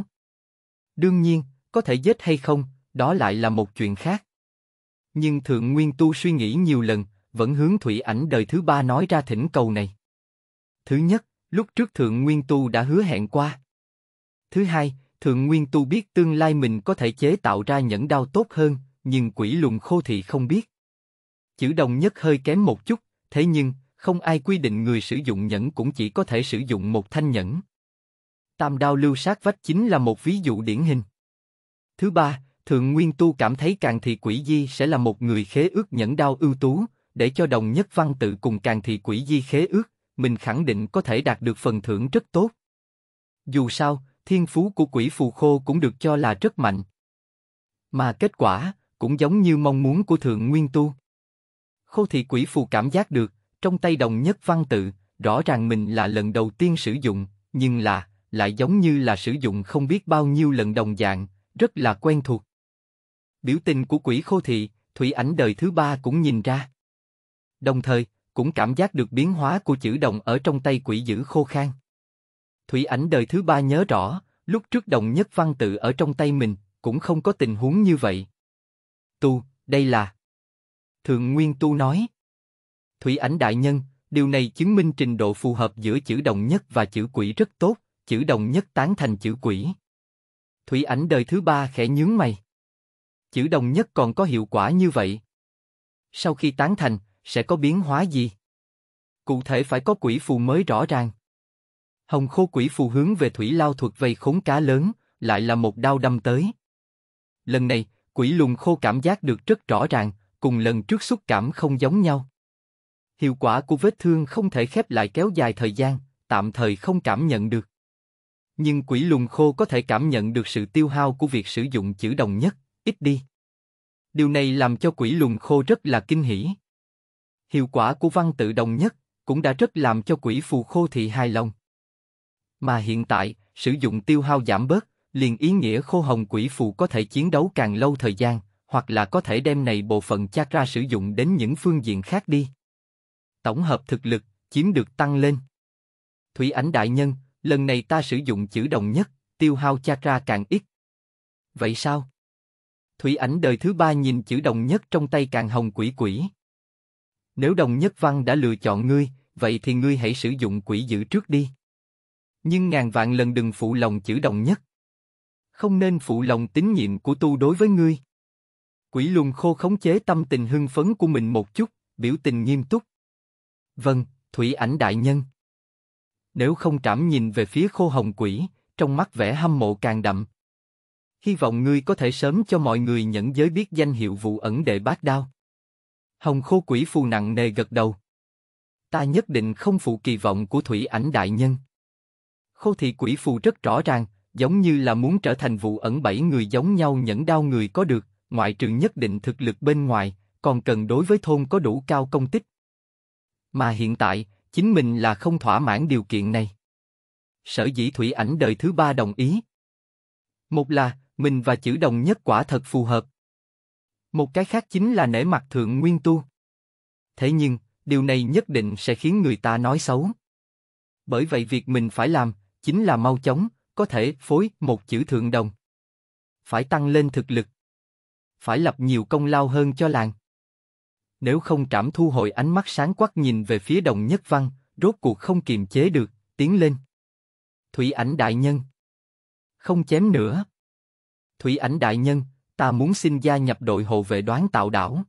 S1: Đương nhiên, có thể giết hay không, đó lại là một chuyện khác. Nhưng Thượng Nguyên Tu suy nghĩ nhiều lần, vẫn hướng thủy ảnh đời thứ ba nói ra thỉnh cầu này. Thứ nhất, lúc trước Thượng Nguyên Tu đã hứa hẹn qua. Thứ hai, Thượng Nguyên Tu biết tương lai mình có thể chế tạo ra nhẫn đao tốt hơn, nhưng quỷ lùng khô thì không biết. Chữ đồng nhất hơi kém một chút, thế nhưng, không ai quy định người sử dụng nhẫn cũng chỉ có thể sử dụng một thanh nhẫn. Tam đao lưu sát vách chính là một ví dụ điển hình. Thứ ba, Thượng Nguyên Tu cảm thấy Càng Thị Quỷ Di sẽ là một người khế ước nhẫn đao ưu tú, để cho đồng nhất văn tự cùng Càng Thị Quỷ Di khế ước, mình khẳng định có thể đạt được phần thưởng rất tốt. Dù sao, thiên phú của quỷ phù khô cũng được cho là rất mạnh. Mà kết quả, cũng giống như mong muốn của thượng nguyên tu. Khô thị quỷ phù cảm giác được, trong tay đồng nhất văn tự, rõ ràng mình là lần đầu tiên sử dụng, nhưng là, lại giống như là sử dụng không biết bao nhiêu lần đồng dạng, rất là quen thuộc. Biểu tình của quỷ khô thị, Thủy ảnh đời thứ ba cũng nhìn ra. Đồng thời, cũng cảm giác được biến hóa của chữ đồng ở trong tay quỷ giữ khô khan. Thủy ảnh đời thứ ba nhớ rõ, lúc trước đồng nhất văn tự ở trong tay mình, cũng không có tình huống như vậy. Tu, đây là... Thượng Nguyên Tu nói. Thủy ảnh đại nhân, điều này chứng minh trình độ phù hợp giữa chữ đồng nhất và chữ quỷ rất tốt, chữ đồng nhất tán thành chữ quỷ. Thủy ảnh đời thứ ba khẽ nhướng mày. Chữ đồng nhất còn có hiệu quả như vậy. Sau khi tán thành, sẽ có biến hóa gì? Cụ thể phải có quỷ phù mới rõ ràng. Hồng khô quỷ phù hướng về thủy lao thuật vây khốn cá lớn, lại là một đao đâm tới. Lần này, quỷ lùng khô cảm giác được rất rõ ràng, cùng lần trước xúc cảm không giống nhau. Hiệu quả của vết thương không thể khép lại kéo dài thời gian, tạm thời không cảm nhận được. Nhưng quỷ lùng khô có thể cảm nhận được sự tiêu hao của việc sử dụng chữ đồng nhất, ít đi. Điều này làm cho quỷ lùng khô rất là kinh hỉ. Hiệu quả của văn tự đồng nhất cũng đã rất làm cho quỷ phù khô thị hài lòng. Mà hiện tại, sử dụng tiêu hao giảm bớt, liền ý nghĩa khô hồng quỷ phù có thể chiến đấu càng lâu thời gian, hoặc là có thể đem này bộ phận chát ra sử dụng đến những phương diện khác đi. Tổng hợp thực lực, chiếm được tăng lên. Thủy ảnh đại nhân, lần này ta sử dụng chữ đồng nhất, tiêu hao chát ra càng ít. Vậy sao? Thủy ảnh đời thứ ba nhìn chữ đồng nhất trong tay càng hồng quỷ quỷ. Nếu đồng nhất văn đã lựa chọn ngươi, vậy thì ngươi hãy sử dụng quỷ dự trước đi nhưng ngàn vạn lần đừng phụ lòng chữ đồng nhất. Không nên phụ lòng tín nhiệm của tu đối với ngươi. Quỷ luồng khô khống chế tâm tình hưng phấn của mình một chút, biểu tình nghiêm túc. Vâng, Thủy ảnh đại nhân. Nếu không trảm nhìn về phía khô hồng quỷ, trong mắt vẻ hâm mộ càng đậm. Hy vọng ngươi có thể sớm cho mọi người nhận giới biết danh hiệu vụ ẩn đệ bát đao. Hồng khô quỷ phù nặng nề gật đầu. Ta nhất định không phụ kỳ vọng của Thủy ảnh đại nhân. Khô thị quỷ phù rất rõ ràng, giống như là muốn trở thành vụ ẩn bảy người giống nhau nhẫn đau người có được, ngoại trừ nhất định thực lực bên ngoài, còn cần đối với thôn có đủ cao công tích. Mà hiện tại, chính mình là không thỏa mãn điều kiện này. Sở dĩ Thủy Ảnh đời thứ ba đồng ý. Một là, mình và chữ đồng nhất quả thật phù hợp. Một cái khác chính là nể mặt thượng nguyên tu. Thế nhưng, điều này nhất định sẽ khiến người ta nói xấu. Bởi vậy việc mình phải làm, chính là mau chóng, có thể phối một chữ thượng đồng. Phải tăng lên thực lực. Phải lập nhiều công lao hơn cho làng. Nếu không trảm thu hồi ánh mắt sáng quắc nhìn về phía đồng nhất văn, rốt cuộc không kiềm chế được, tiến lên. Thủy ảnh đại nhân. Không chém nữa. Thủy ảnh đại nhân, ta muốn xin gia nhập đội hộ vệ đoán tạo đảo.